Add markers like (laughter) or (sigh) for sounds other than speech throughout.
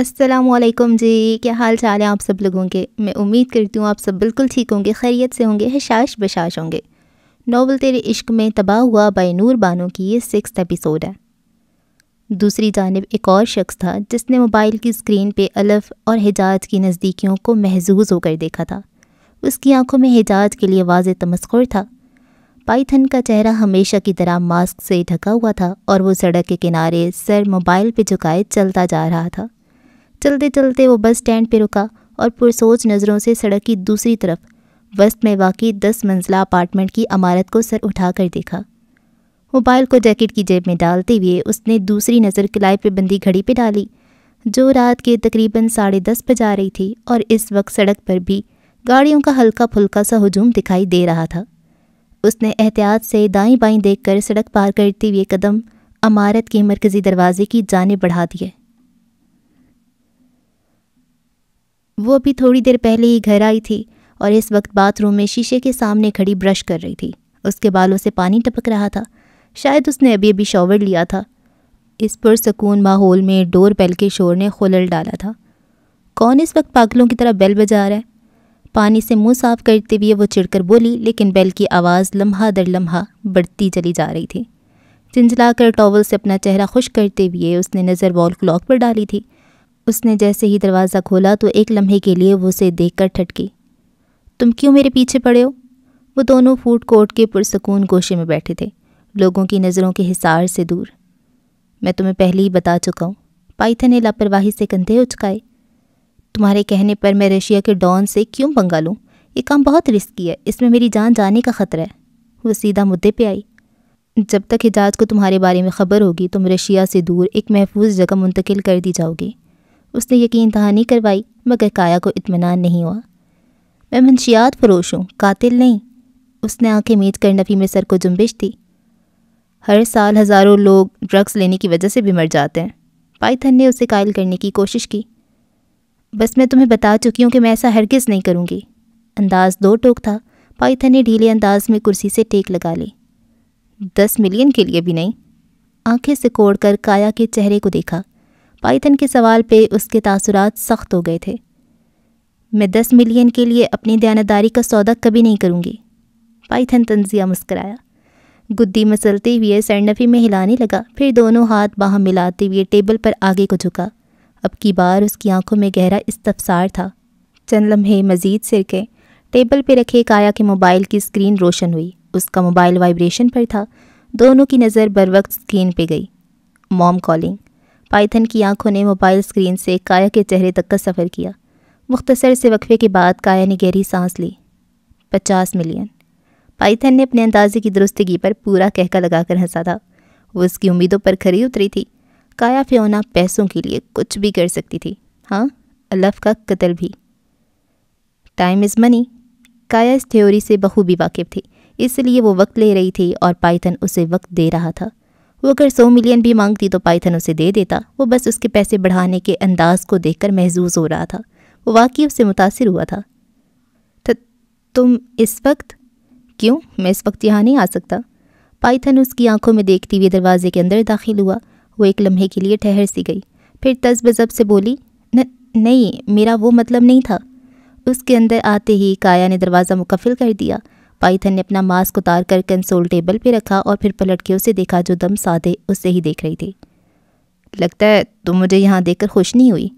असलकम जी क्या हाल चाल है आप सब लोगों के मैं उम्मीद करती हूँ आप सब बिल्कुल ठीक होंगे खैरियत से होंगे हशाश बशाश होंगे नावल तेरे इश्क में तबाह हुआ नूर बानो की ये सिक्स एपिसोड है दूसरी जानब एक और शख्स था जिसने मोबाइल की स्क्रीन पे अलफ और हिजाज की नज़दीकियों को महजूज होकर देखा था उसकी आंखों में हिजाज के लिए वाज तमस्कुर था पाइथन का चेहरा हमेशा की तरह मास्क से ढका हुआ था और वो सड़क के किनारे सर मोबाइल पे झुकाए चलता जा रहा था चलते चलते वो बस स्टैंड पर रुका और पुरसोच नज़रों से सड़क की दूसरी तरफ वस्त में वाकई दस मंजिला अपार्टमेंट की इमारत को सर उठा कर देखा मोबाइल को जैकेट की जेब में डालते हुए उसने दूसरी नज़र किलाए पर बंदी घड़ी पर डाली जो रात के तकरीबन साढ़े दस बजा रही थी और इस वक्त सड़क पर भी गाड़ियों का हल्का फुल्का सा हजूम दिखाई दे रहा था उसने एहतियात से दाई बाईं देखकर सड़क पार करते हुए कदम अमारत के मरकज़ी दरवाजे की जाने बढ़ा दिए वो अभी थोड़ी देर पहले ही घर आई थी और इस वक्त बाथरूम में शीशे के सामने खड़ी ब्रश कर रही थी उसके बालों से पानी टपक रहा था शायद उसने अभी अभी शॉवर लिया था इस पर सुकून माहौल में डोर बेल के शोर ने खुलल डाला था कौन इस वक्त पागलों की तरह बेल बजा रहा है पानी से मुंह साफ करते हुए वो चिड़कर बोली लेकिन बेल की आवाज़ लम्हा दर लम्हा बढ़ती चली जा रही थी चिंजला कर टॉवल से अपना चेहरा खुश करते हुए उसने नज़र वॉल क्लॉक पर डाली थी उसने जैसे ही दरवाज़ा खोला तो एक लम्हे के लिए वो उसे देख कर ठटकी तुम क्यों मेरे पीछे पड़े हो वो दोनों फूड कोर्ट के पुरसकून गोशे में बैठे थे लोगों की नज़रों के हिसार से दूर मैं तुम्हें पहले ही बता चुका हूँ पाइथन ने लापरवाही से कंधे उचकाए तुम्हारे कहने पर मैं रशिया के डॉन से क्यों पंगा लूँ ये काम बहुत रिस्की है इसमें मेरी जान जाने का ख़तरा है वो सीधा मुद्दे पे आई जब तक हिजाज को तुम्हारे बारे में ख़बर होगी तुम रशिया से दूर एक महफूज जगह मुंतकिल कर दी जाओगी उसने यकीन दहानी करवाई मगर काया को इतमान नहीं हुआ मैं मंशियात फरोश हूँ कातिल नहीं उसने आंखें मीच कर नफ़ी में सर को जुम्बिश दी हर साल हज़ारों लोग ड्रग्स लेने की वजह से भी मर जाते हैं पाइथन ने उसे कायल करने की कोशिश की बस मैं तुम्हें बता चुकी हूँ कि मैं ऐसा हरगिज़ नहीं करूँगी अंदाज दो टोक था पाइथन ने ढीले अंदाज में कुर्सी से टेक लगा ली दस मिलियन के लिए भी नहीं आंखें सिकोड़ कर काया के चेहरे को देखा पाइथन के सवाल पे उसके तासुरात सख्त हो गए थे मैं दस मिलियन के लिए अपनी दयानदारी का सौदा कभी नहीं करूँगी पाइथन तंजिया मुस्कराया गुद्दी मसलते हुए सरनफी में हिलाने लगा फिर दोनों हाथ बाहम मिलाते हुए टेबल पर आगे को झुका अब की बार उसकी आंखों में गहरा इस्तफसार था चंद लम्हे मजीद सिरके टेबल पर रखे काया के मोबाइल की स्क्रीन रोशन हुई उसका मोबाइल वाइब्रेशन पर था दोनों की नज़र बर वक्त स्क्रीन पे गई मॉम कॉलिंग पाइथन की आंखों ने मोबाइल स्क्रीन से काया के चेहरे तक का सफ़र किया मुख्तसर से वक्फे के बाद काया ने गहरी सांस ली पचास मिलियन पाइथन ने अपने अंदाजे की दुरुस्तगी पर पूरा कहका लगाकर हंसा था वो उसकी उम्मीदों पर खरी उतरी थी काया फ्योना पैसों के लिए कुछ भी कर सकती थी हाँ अलफ का कत्ल भी टाइम इज़ मनी काया इस थ्योरी से बखूबी वाकिफ थी इसलिए वो वक्त ले रही थी और पाइथन उसे वक्त दे रहा था वो अगर सौ मिलियन भी मांगती तो पाइथन उसे दे देता वो बस उसके पैसे बढ़ाने के अंदाज को देखकर महजूज हो रहा था वो वाकई उससे मुतासर हुआ था तो तुम इस वक्त क्यों मैं इस वक्त यहाँ नहीं आ सकता पाइथन उसकी आंखों में देखती हुई दरवाजे के अंदर दाखिल हुआ वो एक लम्हे के लिए ठहर सी गई फिर तजब जब से बोली न, नहीं मेरा वो मतलब नहीं था उसके अंदर आते ही काया ने दरवाज़ा मुकफिल कर दिया पाइथन ने अपना मास्क उतार कर कंसोल टेबल पर रखा और फिर पलट के उसे देखा जो दम साधे उससे ही देख रही थी लगता है तुम तो मुझे यहाँ देखकर खुश नहीं हुई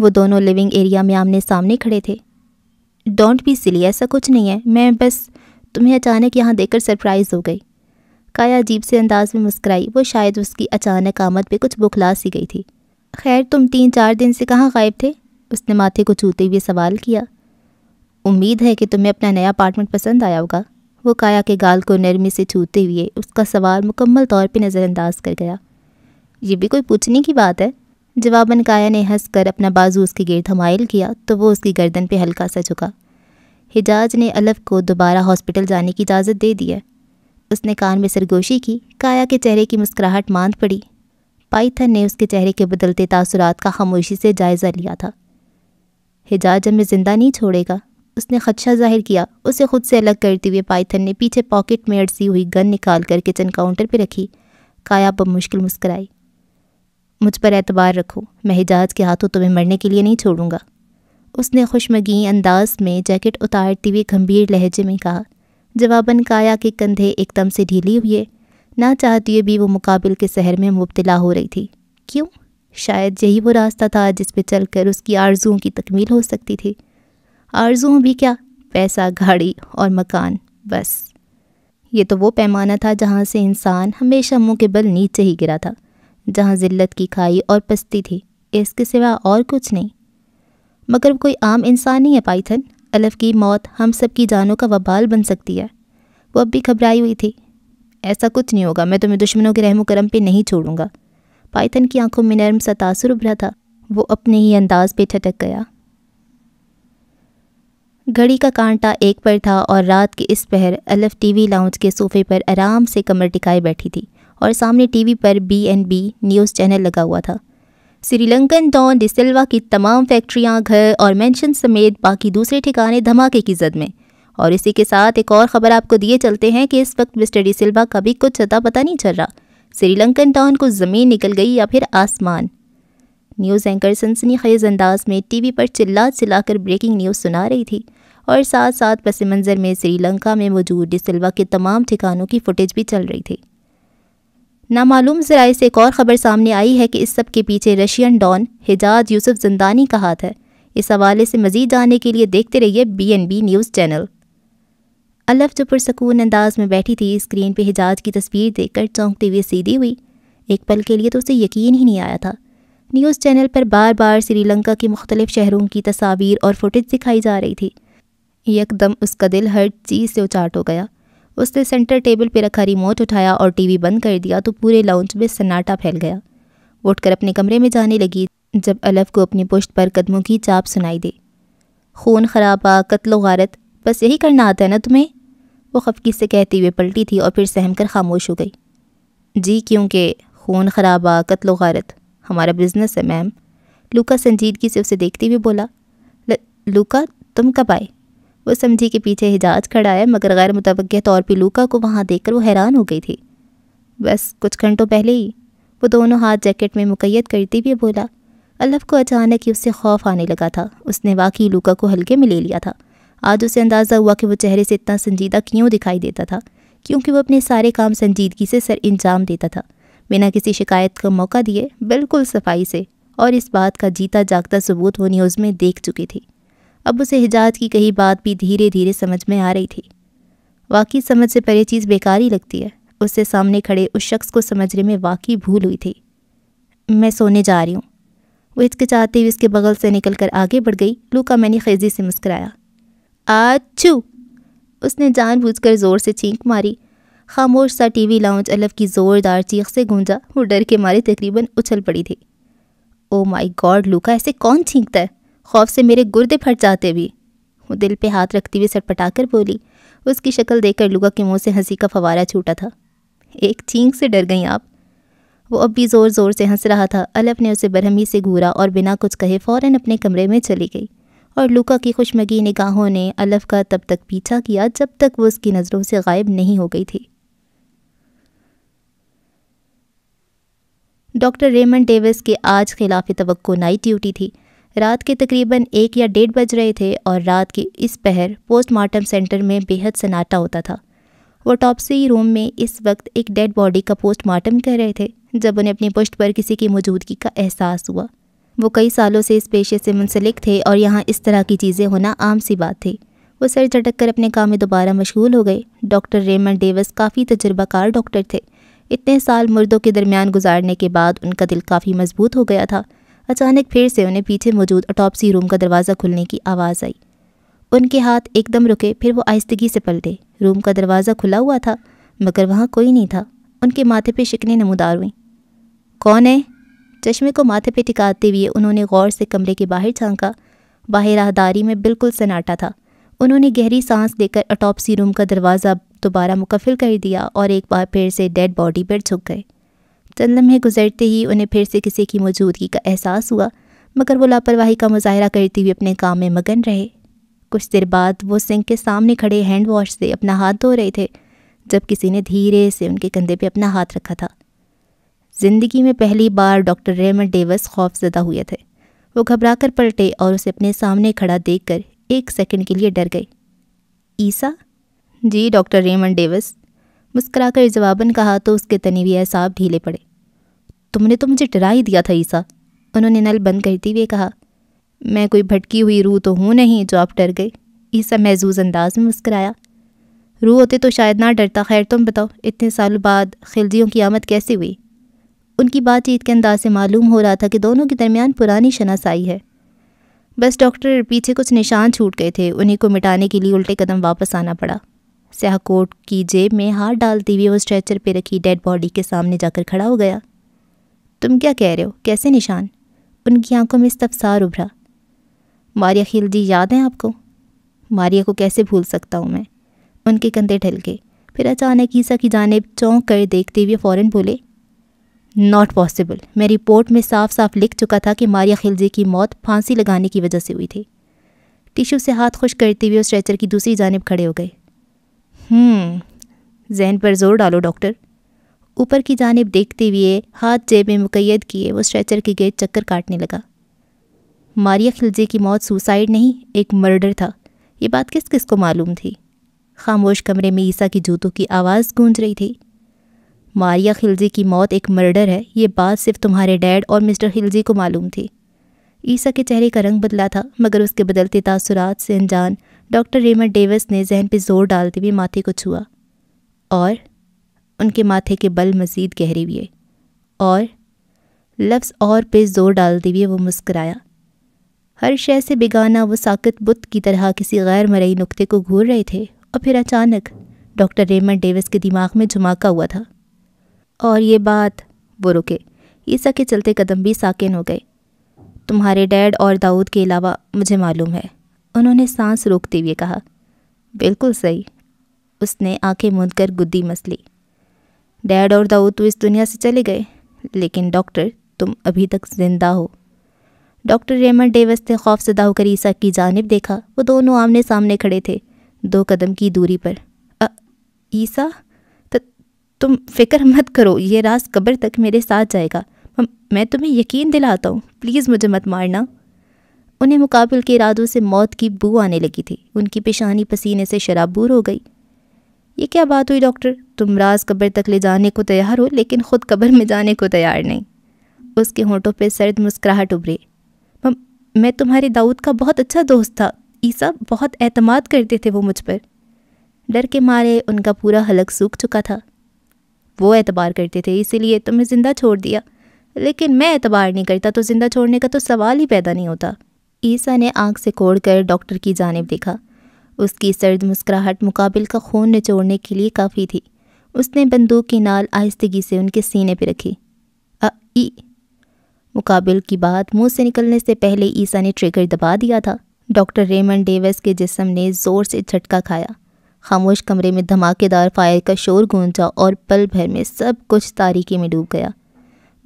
वो दोनों लिविंग एरिया में आमने सामने खड़े थे डोंट बी सिली ऐसा कुछ नहीं है मैं बस तुम्हें अचानक यहाँ देखकर सरप्राइज़ हो गई काया अजीब से अंदाज में मुस्कराई वो शायद उसकी अचानक आमद पे कुछ बुखला सी गई थी खैर तुम तीन चार दिन से कहाँ गायब थे उसने माथे को छूते हुए सवाल किया उम्मीद है कि तुम्हें अपना नया अपार्टमेंट पसंद आया होगा वो काया के गाल को नरमी से छूते हुए उसका सवाल मुकम्मल तौर पर नज़रअंदाज कर गया ये भी कोई पूछने की बात है जवाबन काया ने हंस कर अपना बाजू उसके गिर हमायल किया तो वो उसकी गर्दन पे हल्का सा झुका हिजाज ने अलफ को दोबारा हॉस्पिटल जाने की इजाज़त दे दी है उसने कान में सरगोशी की काया के चेहरे की मुस्कुराहट मांद पड़ी पाइथन ने उसके चेहरे के बदलते तासुरात का खामोशी से जायज़ा लिया था हिजाज हमें ज़िंदा नहीं छोड़ेगा उसने खदशा जाहिर किया उसे खुद से अलग करते हुए पाइथन ने पीछे पॉकेट में अड़सी हुई गन निकाल कर किचन काउंटर पर रखी काया बमुश्किल मुस्कराई मुझ पर एतबार रखो मैं हिजाज के हाथों तुम्हें मरने के लिए नहीं छोड़ूंगा उसने खुशमगी अंदाज में जैकेट उतारते हुए गंभीर लहजे में कहा जवाबन काया के कंधे एकदम से ढीली हुए ना चाहते हुए भी वो मुकाबिल के शहर में मुबतला हो रही थी क्यों शायद यही वो रास्ता था जिस पर चलकर उसकी आरजुओं की तकमील हो सकती थी आरजुओं भी क्या पैसा घाड़ी और मकान बस ये तो वो पैमाना था जहाँ से इंसान हमेशा मुँह के बल नीचे ही गिरा था जहाँ जिल्लत की खाई और पस्ती थी इसके सिवा और कुछ नहीं मगर कोई आम इंसान नहीं है पाइथन अलफ की मौत हम सब की जानों का वबाल बन सकती है वो अब भी घबराई हुई थी ऐसा कुछ नहीं होगा मैं तुम्हें दुश्मनों के रहम करम पे नहीं छोड़ूंगा पाइथन की आंखों में नरम सा उभरा था वो अपने ही अंदाज पे ठटक गया घड़ी का कांटा एक पर था और रात के इस पहर अलफ टीवी लाउंज के सोफे पर आराम से कमर टिकाए बैठी थी और सामने टीवी पर B N B news channel लगा हुआ था श्रीलंकन डॉन डिसल्वा की तमाम फैक्ट्रियां घर और मेंशन समेत बाकी दूसरे ठिकाने धमाके की जद में और इसी के साथ एक और ख़बर आपको दिए चलते हैं कि इस वक्त मिस्टर डिसल्वा का भी कुछ अता पता नहीं चल रहा श्रीलंकन डॉन को ज़मीन निकल गई या फिर आसमान न्यूज़ एंकर सनसनी खेज़ अंदाज में टीवी पर चिल्ला चिल्लाकर ब्रेकिंग न्यूज़ सुना रही थी और साथ साथ पस मंज़र में श्रीलंका में मौजूद डिसल्वा के तमाम ठिकानों की फुटेज भी चल रही थी नामालूम जराए से एक और ख़बर सामने आई है कि इस सब के पीछे रशियन डॉन हिजाज यूसुफ जिंदानी का हाथ है इस हवाले से मज़ीद जानने के लिए देखते रहिए B N B news channel अलफ जो पुरसकून अंदाज में बैठी थी स्क्रीन पर हिजाज की तस्वीर देखकर चौंकते हुए सीधी हुई एक पल के लिए तो उसे यकीन ही नहीं आया था न्यूज़ चैनल पर बार बार श्रीलंका के मुख्तलिफ शहरों की तस्वीर और फुटेज दिखाई जा रही थी एकदम उसका दिल हर चीज़ से उचाट हो गया उसने सेंटर टेबल पर रखा रिमोट उठाया और टीवी बंद कर दिया तो पूरे लाउंज में सन्नाटा फैल गया उठकर अपने कमरे में जाने लगी जब अलफ को अपनी पुष्ट पर कदमों की चाप सुनाई दे खून खराबा कत्लो गारत बस यही करना आता है ना तुम्हें वो खफकी से कहते हुए पलटी थी और फिर सहम कर खामोश हो गई जी क्योंकि खून खराबा कत्लो गारत हमारा बिजनेस है मैम लूका संजीदगी से उसे देखते हुए बोला लूका तुम कब आए वो समझी के पीछे हिजाज खड़ा है मगर गैर मुतवक़ तौर पर लूका को वहाँ देख वो हैरान हो गई थी बस कुछ घंटों पहले ही वो दोनों हाथ जैकेट में मुकैद करते हुए बोला अल्लाह को अचानक ही उससे खौफ आने लगा था उसने वाकई लूका को हल्के में ले लिया था आज उसे अंदाज़ा हुआ कि वो चेहरे से इतना संजीदा क्यों दिखाई देता था क्योंकि वो अपने सारे काम संजीदगी से सर इंजाम देता था बिना किसी शिकायत का मौका दिए बिल्कुल सफाई से और इस बात का जीता जागता सबूत वो न्यूज़ में देख चुकी थी अब उसे हिजाज की कही बात भी धीरे धीरे समझ में आ रही थी वाकई समझ से परे चीज़ बेकार ही लगती है उससे सामने खड़े उस शख्स को समझने में वाकई भूल हुई थी मैं सोने जा रही हूँ वो हिचकिचाते हुए उसके बगल से निकल कर आगे बढ़ गई लूका मैंने खेजी से मुस्कराया आचू उसने जानबूझकर ज़ोर से चींक मारी खामोश सा टीवी लाउंज अलफ की ज़ोरदार चीख से गूंजा वो डर के मारे तकरीबन उछल पड़ी थी ओ माय गॉड लूका ऐसे कौन छींकता है खौफ से मेरे गुर्दे फट जाते भी वो दिल पे हाथ रखती हुई सटपटाकर बोली उसकी शक्ल देखकर लुगा के मुंह से हंसी का फवारा छूटा था एक चींक से डर गई आप वो अब भी ज़ोर ज़ोर से हंस रहा था अलफ ने उसे बरहमी से घूरा और बिना कुछ कहे फ़ौरन अपने कमरे में चली गई और लुका की खुशमगी निगाहों ने अलफ का तब तक पीछा किया जब तक वो उसकी नज़रों से गायब नहीं हो गई थी डॉक्टर रेमंड डेविस के आज खिलाफ तो नाइट ड्यूटी थी रात के तकरीबन एक या डेढ़ बज रहे थे और रात की इस पहर पोस्टमार्टम सेंटर में बेहद सन्नाटा होता था वो टॉपसी रूम में इस वक्त एक डेड बॉडी का पोस्टमार्टम कर रहे थे जब उन्हें अपनी पुष्ट पर किसी की मौजूदगी का एहसास हुआ वो कई सालों से इस पेशे से मुंसलिक थे और यहाँ इस तरह की चीज़ें होना आम सी बात थी वो सर झटक कर अपने काम में दोबारा मशगूल हो गए डॉक्टर रेमन डेविस काफ़ी तजर्बाकार डॉक्टर थे इतने साल मर्दों के दरमियान गुजारने के बाद उनका दिल काफ़ी मजबूत हो गया था अचानक फिर से उन्हें पीछे मौजूद अटॉपसी रूम का दरवाज़ा खुलने की आवाज़ आई उनके हाथ एकदम रुके फिर वो आहिस्तगी से पलटे रूम का दरवाज़ा खुला हुआ था मगर वहाँ कोई नहीं था उनके माथे पे शिकने नमदार हुई कौन है चश्मे को माथे पे टिकाते हुए उन्होंने गौर से कमरे के बाहर झांका बाहर राहदारी में बिल्कुल सन्नाटा था उन्होंने गहरी सांस लेकर अटॉपसी रूम का दरवाज़ा दोबारा मुकफिल कर दिया और एक बार फिर से डेड बॉडी पर झुक गए चंद लम्हे गुजरते ही उन्हें फिर से किसी की मौजूदगी का एहसास हुआ मगर वो लापरवाही का मुजाहरा करते हुए अपने काम में मगन रहे कुछ देर बाद वो सिंक के सामने खड़े हैंड वॉश से अपना हाथ धो रहे थे जब किसी ने धीरे से उनके कंधे पर अपना हाथ रखा था ज़िंदगी में पहली बार डॉक्टर रेमन डेवस खौफजदा हुए थे वो घबरा कर पलटे और उसे अपने सामने खड़ा देख कर एक सेकेंड के लिए डर गए ईसा जी डॉक्टर रेमन डेवस मुस्कराकर जवाबन कहा तो उसके तनीवी एसाब ढीले पड़े तुमने तो मुझे डरा ही दिया था ईसा उन्होंने नल बंद करते हुए कहा मैं कोई भटकी हुई रूह तो हूँ नहीं जो आप डर गए ईसा महजूज अंदाज में मुस्कराया रूह होते तो शायद ना डरता खैर तुम बताओ इतने सालों बाद खिलजियों की आमद कैसे हुई उनकी बातचीत के अंदाज से मालूम हो रहा था कि दोनों के दरमियान पुरानी शनासाई है बस डॉक्टर पीछे कुछ निशान छूट गए थे उन्हीं को मिटाने के लिए उल्टे कदम वापस आना पड़ा सहकोट की जेब में हाथ डालती हुई वो स्ट्रेचर पे रखी डेड बॉडी के सामने जाकर खड़ा हो गया तुम क्या कह रहे हो कैसे निशान उनकी आंखों में इस्तफसार उभरा मारिया खिलजी याद हैं आपको मारिया को कैसे भूल सकता हूँ मैं उनके कंधे ढल गए फिर अचानक ईसा की जानब चौंक कर देखते हुए फ़ौरन बोले नॉट पॉसिबल मैं रिपोर्ट में साफ साफ लिख चुका था कि मारिया खिलजी की मौत फांसी लगाने की वजह से हुई थी टिशू से हाथ खुश करते हुए उस स्ट्रेचर की दूसरी जानब खड़े हो गए हम्म, जहन पर जोर डालो डॉक्टर ऊपर की जानब देखते हुए हाथ जेब में मुकैद किए वो स्ट्रेचर के गेट चक्कर काटने लगा मारिया खिलजे की मौत सुसाइड नहीं एक मर्डर था ये बात किस किस को मालूम थी खामोश कमरे में ईसा की जूतों की आवाज़ गूंज रही थी मारिया खिलजे की मौत एक मर्डर है ये बात सिर्फ तुम्हारे डैड और मिस्टर खिलजी को मालूम थी ईसा के चेहरे का रंग बदला था मगर उसके बदलते तासुरात से अनजान डॉक्टर रेमर डेविस ने जहन पर जोर डालते हुए माथे को छुआ और उनके माथे के बल मज़ीद गहरे हुए और लफ्ज़ और पे जोर डालते हुए वो मुस्कराया हर शय से बिगाना वो साकत बुत की तरह किसी गैर मरई नुक्ते को घूर रहे थे और फिर अचानक डॉक्टर रेमन डेविस के दिमाग में झुमाका हुआ था और ये बात वो रुके ईसा के चलते कदम भी साकिन हो गए तुम्हारे डैड और दाऊद के अलावा मुझे मालूम है उन्होंने सांस रोकते हुए कहा बिल्कुल सही उसने आंखें मूंद कर गुद्दी मसली डैड और दाऊ तो इस दुनिया से चले गए लेकिन डॉक्टर तुम अभी तक जिंदा हो डॉक्टर रेमन डेविस ने खौफ से होकर ईसा की जानब देखा वो दोनों आमने सामने खड़े थे दो कदम की दूरी पर ईसा तुम फिक्र मत करो ये रास कब्र तक मेरे साथ जाएगा मैं तुम्हें यकीन दिलाता हूँ प्लीज़ मुझे मत मारना उन्हें मुकाबिल के इरादों से मौत की बू आने लगी थी उनकी पेशानी पसीने से शराबूर हो गई ये क्या बात हुई डॉक्टर तुम राज कब्र तक ले जाने को तैयार हो लेकिन ख़ुद कब्र में जाने को तैयार नहीं उसके होंठों पर सर्द मुस्कुराहट उभरे मैं तुम्हारे दाऊद का बहुत अच्छा दोस्त था ईसा बहुत एतमाद करते थे वो मुझ पर डर के मारे उनका पूरा हलक सूख चुका था वो एतबार करते थे इसीलिए तुम्हें ज़िंदा छोड़ दिया लेकिन मैं एतबार नहीं करता तो ज़िंदा छोड़ने का तो सवाल ही पैदा नहीं होता ईसा ने आंख से कोड़ कर डॉक्टर की जानब देखा उसकी सर्द मुस्कुराहट मुकाबिल का खून निचोड़ने के लिए काफ़ी थी उसने बंदूक की नाल आहिस्तगी से उनके सीने पर रखी अ ई मुकाबिल की बात मुंह से निकलने से पहले ईसा ने ट्रिगर दबा दिया था डॉक्टर रेमन डेविस के जिसम ने ज़ोर से झटका खाया खामोश कमरे में धमाकेदार फायर का शोर गूंजा और पल भर में सब कुछ तारीकी में डूब गया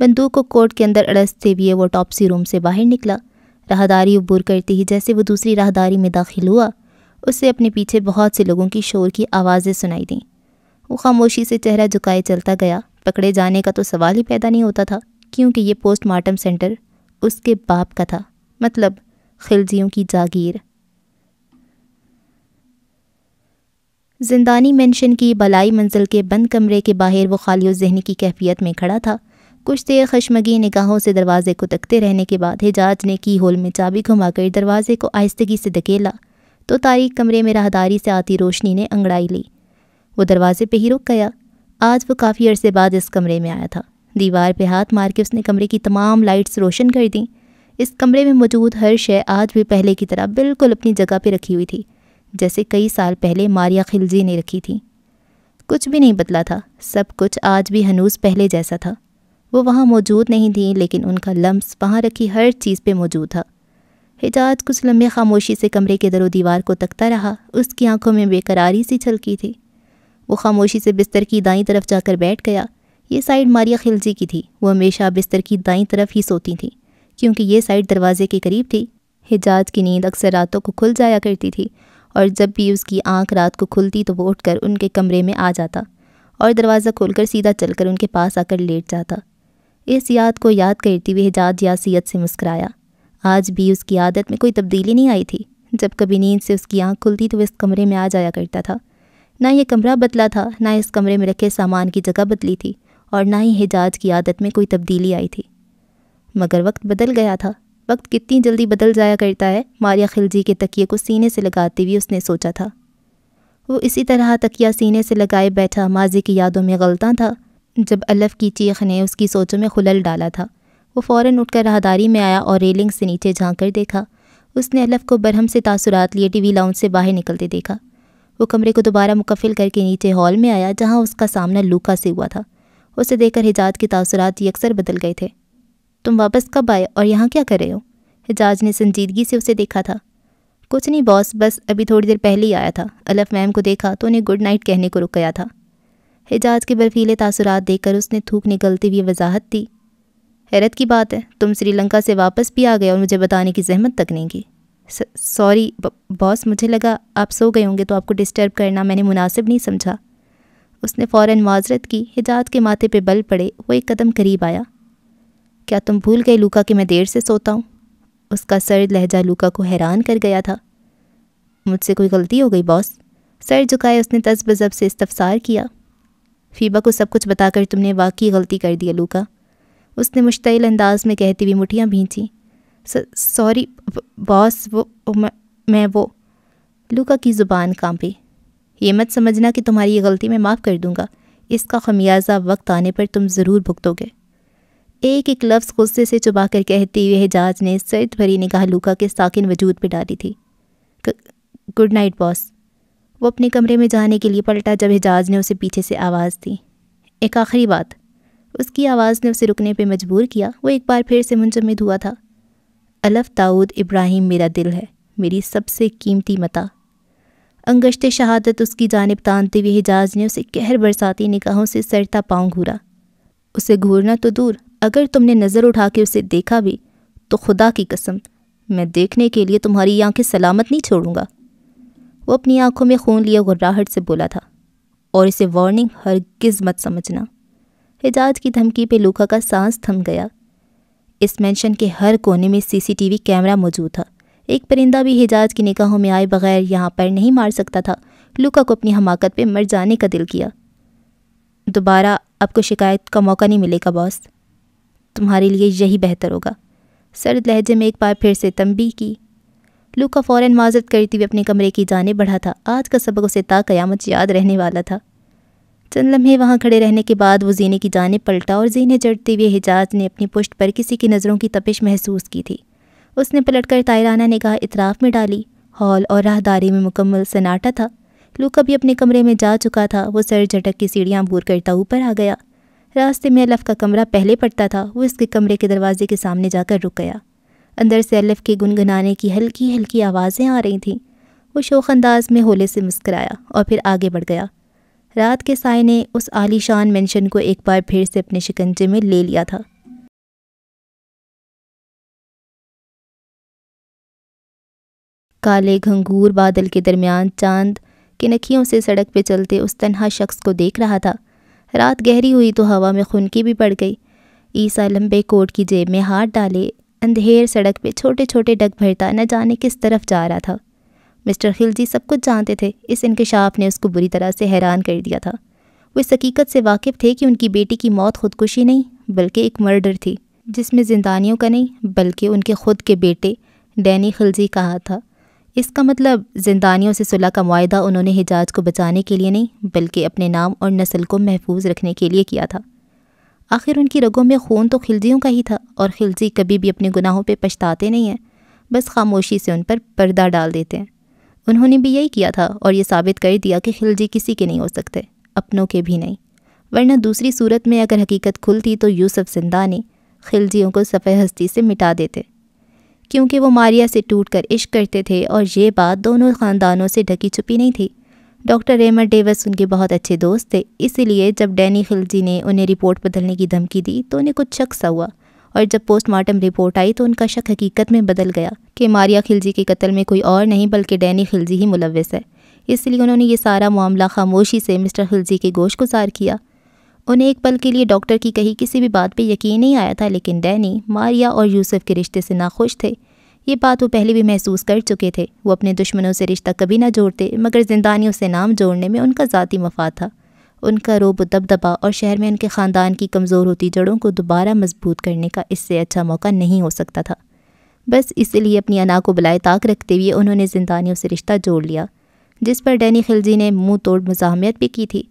बंदूक को कोर्ट के अंदर अड़सते हुए वो टॉपसी रूम से बाहर निकला राहदारी अबूर करते ही जैसे वो दूसरी राहदारी में दाखिल हुआ उससे अपने पीछे बहुत से लोगों की शोर की आवाज़ें सुनाई दीं वो खामोशी से चेहरा झुकाए चलता गया पकड़े जाने का तो सवाल ही पैदा नहीं होता था क्योंकि ये पोस्टमार्टम सेंटर उसके बाप का था मतलब खिलजियों की जागीर जिंदानी मेंशन की बलाई मंजिल के बंद कमरे के बाहर वो खाली जहनी की कैफियत में खड़ा था कुछ देर खशमगी निगाहों से दरवाजे को तकते रहने के बाद हिजाज ने की होल में चाबी घुमाकर दरवाजे को आहिस्तगी से धकेला तो तारीख कमरे में राहदारी से आती रोशनी ने अंगड़ाई ली वो दरवाजे पर ही रुक गया आज वो काफ़ी अरसे बाद इस कमरे में आया था दीवार पे हाथ मार के उसने कमरे की तमाम लाइट्स रोशन कर दी इस कमरे में मौजूद हर शय आज भी पहले की तरह बिल्कुल अपनी जगह पे रखी हुई थी जैसे कई साल पहले मारिया खिलजी ने रखी थी कुछ भी नहीं बदला था सब कुछ आज भी हनूस पहले जैसा था वो वहाँ मौजूद नहीं थी लेकिन उनका लम्स वहाँ रखी हर चीज़ पे मौजूद था हिजाज कुछ लम्बे खामोशी से कमरे के दरो दीवार को तकता रहा उसकी आंखों में बेकरारी सी छलकी थी वो खामोशी से बिस्तर की दाई तरफ जाकर बैठ गया ये साइड मारिया खिलजी की थी वो हमेशा बिस्तर की दाई तरफ ही सोती थी क्योंकि ये साइड दरवाजे के करीब थी हिजाज की नींद अक्सर रातों को खुल जाया करती थी और जब भी उसकी आँख रात को खुलती तो वो उठकर उनके कमरे में आ जाता और दरवाज़ा खोलकर सीधा चलकर उनके पास आकर लेट जाता इस याद को याद करते हुए हिजाज यासीत से मुस्कराया आज भी उसकी आदत में कोई तब्दीली नहीं आई थी जब कभी नींद से उसकी आंख खुलती तो वह इस कमरे में आ जाया करता था ना ये कमरा बदला था ना इस कमरे में रखे सामान की जगह बदली थी और ना ही हिजाज की आदत में कोई तब्दीली आई थी मगर वक्त बदल गया था वक्त कितनी जल्दी बदल जाया करता है मारिया खिलजी के तकिए को सीने से लगाते हुए उसने सोचा था वो इसी तरह तकिया सीने से लगाए बैठा माजी की यादों में गलता था जब अलफ की चीख ने उसकी सोचों में खुलल डाला था वो फ़ौर उठकर राहदारी में आया और रेलिंग से नीचे झाँक कर देखा उसने अलफ को बरहम से तासुरात लिए टीवी लाउंज से बाहर निकलते देखा वो कमरे को दोबारा मुकफिल करके नीचे हॉल में आया जहाँ उसका सामना लूका से हुआ था उसे देखकर हिजाज के तासुरात अक्सर बदल गए थे तुम वापस कब आए और यहाँ क्या कर रहे हो हिजाज ने संजीदगी से उसे देखा था कुछ नहीं बॉस बस अभी थोड़ी देर पहले ही आया था अलफ मैम को देखा तो उन्हें गुड नाइट कहने को रुक गया था हिजाज के बर्फीले तासुरात देखकर उसने थूक निकलती हुई वजाहत दी हैरत की बात है तुम श्रीलंका से वापस भी आ गए और मुझे बताने की जहमत तक नहीं की सॉरी बॉस मुझे लगा आप सो गए होंगे तो आपको डिस्टर्ब करना मैंने मुनासिब नहीं समझा उसने फ़ौर माजरत की हिजाज के माथे पे बल पड़े वो एक कदम करीब आया क्या तुम भूल गए लूका कि मैं देर से सोता हूँ उसका सर लहजा लूका को हैरान कर गया था मुझसे कोई गलती हो गई बॉस सर झुकाए उसने तस्बजब से इस्तफसार किया फीबा को सब कुछ बताकर तुमने वाकई गलती कर दी लूका उसने मुश्तिल अंदाज में कहती हुई मुठियाँ भींची सॉरी बॉस वो मैं वो लूका की ज़ुबान कांपी ये मत समझना कि तुम्हारी ये गलती मैं माफ़ कर दूँगा इसका खमियाजा वक्त आने पर तुम ज़रूर भुगतोगे एक एक लफ्ज़ गुस्से से चुबा कर कहते हुए एजाज ने सर्द भरी निगाह लूका के साकिन वजूद पर डाली थी गुड नाइट बॉस वो अपने कमरे में जाने के लिए पलटा जब एजाज ने उसे पीछे से आवाज़ दी एक आखिरी बात उसकी आवाज़ ने उसे रुकने पर मजबूर किया वो एक बार फिर से मुंजमद हुआ था अलफ ताऊद इब्राहिम मेरा दिल है मेरी सबसे कीमती मता अंगश्त शहादत उसकी जानब तानते हुए हिजाज ने उसे कहर बरसाती निगाहों से सरता पाँव घूरा उसे घूरना तो दूर अगर तुमने नज़र उठा के उसे देखा भी तो खुदा की कसम मैं देखने के लिए तुम्हारी आंखें सलामत नहीं छोड़ूंगा वो अपनी आंखों में खून लिए घुर्राहट से बोला था और इसे वार्निंग हरगिज मत समझना हिजाज की धमकी पे लूखा का सांस थम गया इस मेंशन के हर कोने में सीसीटीवी कैमरा मौजूद था एक परिंदा भी हिजाज की निगाहों में आए बगैर यहाँ पर नहीं मार सकता था लूका को अपनी हमाकत पे मर जाने का दिल किया दोबारा आपको शिकायत का मौका नहीं मिलेगा बॉस तुम्हारे लिए यही बेहतर होगा सर्द लहजे में एक बार फिर से तंबी की लूका फ़ौरन माजरत करते हुए अपने कमरे की जाने बढ़ा था आज का सबक उसे ताकयामत याद रहने वाला था चंद लम्हे वहाँ खड़े रहने के बाद वो जीने की जाने पलटा और जीने चढ़ते हुए हिजाज ने अपनी पुष्ट पर किसी की नज़रों की तपिश महसूस की थी उसने पलटकर तायराना ने कहा इतराफ़ में डाली हॉल और राहदारी में मुकम्मल सन्नाटा था लूका भी अपने कमरे में जा चुका था वो सर झटक की सीढ़ियाँ बूर करता ऊपर आ गया रास्ते में अलफ का कमरा पहले पड़ता था वो इसके कमरे के दरवाजे के सामने जाकर रुक गया अंदर से अलफ के गुनगुनाने की हल्की हल्की आवाज़ें आ रही थीं वो शोख अंदाज में होले से मुस्कराया और फिर आगे बढ़ गया रात के साय ने उस आलीशान मेंशन को एक बार फिर से अपने शिकंजे में ले लिया था काले घंगूर बादल के दरमियान चांद के नखियों से सड़क पर चलते उस तनहा शख्स को देख रहा था रात गहरी हुई तो हवा में खुनकी भी पड़ गई ईसा लंबे कोट की जेब में हाथ डाले अंधेर सड़क पे छोटे छोटे डग भरता न जाने किस तरफ जा रहा था मिस्टर खिलजी सब कुछ जानते थे इस इंकशाफ ने उसको बुरी तरह से हैरान कर दिया था वो इस हकीकत से वाकिफ़ थे कि उनकी बेटी की मौत खुदकुशी नहीं बल्कि एक मर्डर थी जिसमें जिंदानियों का नहीं बल्कि उनके खुद के बेटे डैनी खिलजी का हाथ था इसका मतलब जिंदानियों से सुलह का मुआदा उन्होंने हिजाज को बचाने के लिए नहीं बल्कि अपने नाम और नस्ल को महफूज रखने के लिए किया था आखिर उनकी रगों में खून तो खिलजियों का ही था और खिलजी कभी भी अपने गुनाहों पर पछताते नहीं हैं बस खामोशी से उन पर पर्दा डाल देते हैं उन्होंने भी यही किया था और ये साबित कर दिया कि खिलजी किसी के नहीं हो सकते अपनों के भी नहीं वरना दूसरी सूरत में अगर हकीकत खुलती तो यूसुफ जिंदानी खिलजियों को सफ़े हस्ती से मिटा देते क्योंकि वो मारिया से टूट कर इश्क करते थे और ये बात दोनों ख़ानदानों से ढकी छुपी नहीं थी डॉक्टर रेमर डेविस उनके बहुत अच्छे दोस्त थे इसीलिए जब डैनी खिलजी ने उन्हें रिपोर्ट बदलने की धमकी दी तो उन्हें कुछ शक सा हुआ और जब पोस्टमार्टम रिपोर्ट आई तो उनका शक हकीकत में बदल गया कि मारिया खिलजी के कत्ल में कोई और नहीं बल्कि डैनी खिलजी ही मुलविस है इसलिए उन्होंने ये सारा मामला खामोशी से मिस्टर खिलजी के गोश गुजार किया उन्हें एक पल के लिए डॉक्टर की कही किसी भी बात पर यकीन नहीं आया था लेकिन डैनी मारिया और यूसुफ के रिश्ते से नाखुश थे ये बात वो पहले भी महसूस कर चुके थे वो अपने दुश्मनों से रिश्ता कभी ना जोड़ते मगर जिंदानियों से नाम जोड़ने में उनका ज़ाती मफाद था उनका रोब दबदबा और शहर में उनके ख़ानदान की कमज़ोर होती जड़ों को दोबारा मजबूत करने का इससे अच्छा मौका नहीं हो सकता था बस इसलिए अपनी अना को बलाए ताक रखते हुए उन्होंने जिंदानियों से रिश्ता जोड़ लिया जिस पर डैनी खिलजी ने मुंह तोड़ मुजामियत भी की थी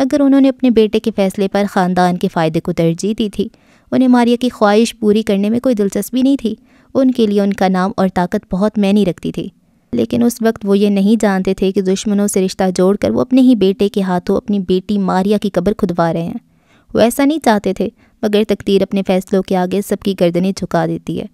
मगर उन्होंने अपने बेटे के फ़ैसले पर ख़ानदान के फ़ायदे को तरजीह दी थी उन्हें मारिया की ख्वाहिश पूरी करने में कोई दिलचस्पी नहीं थी उनके लिए उनका नाम और ताकत बहुत मैनी रखती थी लेकिन उस वक्त वो ये नहीं जानते थे कि दुश्मनों से रिश्ता जोड़कर वो अपने ही बेटे के हाथों अपनी बेटी मारिया की कब्र खुदवा रहे हैं वो ऐसा नहीं चाहते थे मगर तकदीर अपने फ़ैसलों के आगे सबकी गर्दनें झुका देती है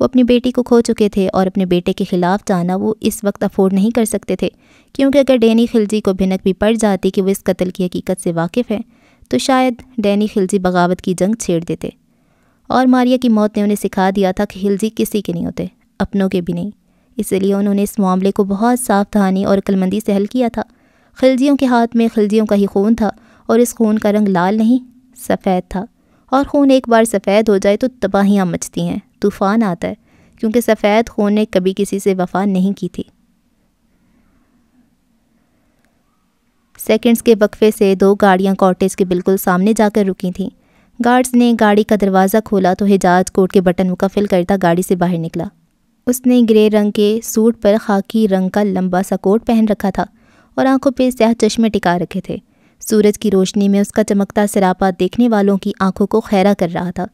वो अपनी बेटी को खो चुके थे और अपने बेटे के ख़िलाफ़ जाना वो इस वक्त अफोर्ड नहीं कर सकते थे क्योंकि अगर डैनी खिलजी को भिनक भी पड़ जाती कि वो इस कत्ल की हकीकत से वाकिफ़ हैं तो शायद डैनी खिलजी बगावत की जंग छेड़ देते और मारिया की मौत ने उन्हें सिखा दिया था कि हिलजी किसी के नहीं होते अपनों के भी नहीं इसलिए उन्होंने इस मामले को बहुत सावधानी और अक्लमंदी से हल किया था खिलजियों के हाथ में खिलजियों का ही खून था और इस खून का रंग लाल नहीं सफ़ेद था और खून एक बार सफ़ेद हो जाए तो तबाहियाँ मचती हैं तूफ़ान आता है क्योंकि सफ़ेद खून ने कभी किसी से वफा नहीं की थी सेकंड्स के वक्फे से दो गाड़ियाँ कॉटेज के बिल्कुल सामने जाकर रुकी थीं गार्ड्स ने गाड़ी का दरवाज़ा खोला तो हिजाज कोट के बटन मुकफिल करता गाड़ी से बाहर निकला उसने ग्रे रंग के सूट पर खाकी रंग का लंबा सा कोट पहन रखा था और आंखों पर सह चश्मे टिका रखे थे सूरज की रोशनी में उसका चमकता सरापा देखने वालों की आंखों को खैरा कर रहा था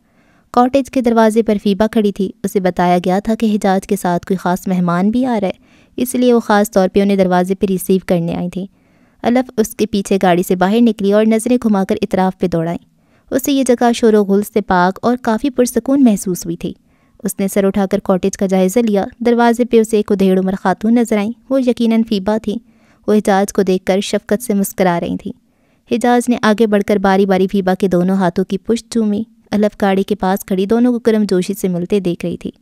कॉटेज के दरवाजे पर फीबा खड़ी थी उसे बताया गया था कि हिजाज के साथ कोई ख़ास मेहमान भी आ रहा है इसलिए वो ख़ास तौर पर उन्हें दरवाजे पर रिसीव करने आई थी अलफ उसके पीछे गाड़ी से बाहर निकली और नज़रें घुमाकर इतराफ़ पर दौड़ाई उसे ये जगह शोरगुल से पाक और काफ़ी पुरसकून महसूस हुई थी उसने सर उठाकर कॉटेज का जायज़ा लिया दरवाजे पे उसे एक उधेड़ उम्र खातून नजर आई वो यकीनन फीबा थी वो हिजाज को देखकर शफकत से मुस्करा रही थी हिजाज ने आगे बढ़कर बारी बारी फीबा के दोनों हाथों की पुष्ट चूमी अलफ गाड़ी के पास खड़ी दोनों को गर्म जोशी से मिलते देख रही थी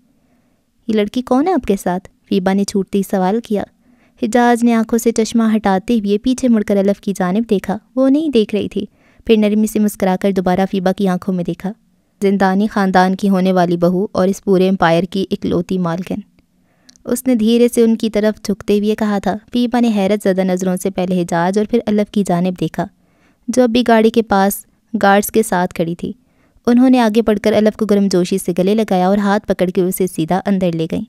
ये लड़की कौन है आपके साथ फीबा ने छूटते ही सवाल किया हिजाज ने आंखों से चश्मा हटाते हुए पीछे मुड़कर अलफ की जानब देखा वो नहीं देख रही थी फिर नरमी से मुस्कुराकर दोबारा फीबा की आंखों में देखा जिंदानी ख़ानदान की होने वाली बहू और इस पूरे एम्पायर की इकलौती मालकिन उसने धीरे से उनकी तरफ झुकते हुए कहा था फीबा ने हैरत ज़दा नज़रों से पहले हिजाज और फिर अलफ की जानब देखा जो अब भी गाड़ी के पास गार्ड्स के साथ खड़ी थी उन्होंने आगे बढ़कर अलफ को गर्मजोशी से गले लगाया और हाथ पकड़ के उसे सीधा अंदर ले गई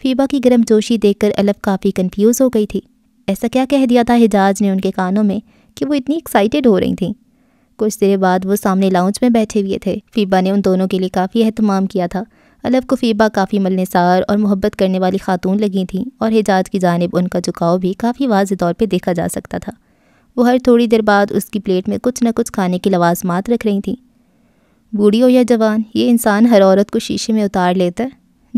फीबा की गर्मजोशी देखकर अलफ काफ़ी कन्फ्यूज़ हो गई थी ऐसा क्या कह दिया था हिजाज ने उनके कानों में कि वो इतनी एक्साइटेड हो रही थी कुछ देर बाद वो सामने लाउंज में बैठे हुए थे फीबा ने उन दोनों के लिए काफ़ी अहतमाम किया था अलब को फीबा काफ़ी मलनेसार और मोहब्बत करने वाली खातून लगी थी और हिजाज की जानब उनका झुकाव भी काफ़ी वाज तौर पर देखा जा सकता था वो हर थोड़ी देर बाद उसकी प्लेट में कुछ ना कुछ खाने की लवाजमात रख रही थी बूढ़ी हो या जवान ये इंसान हर औरत को शीशे में उतार लेता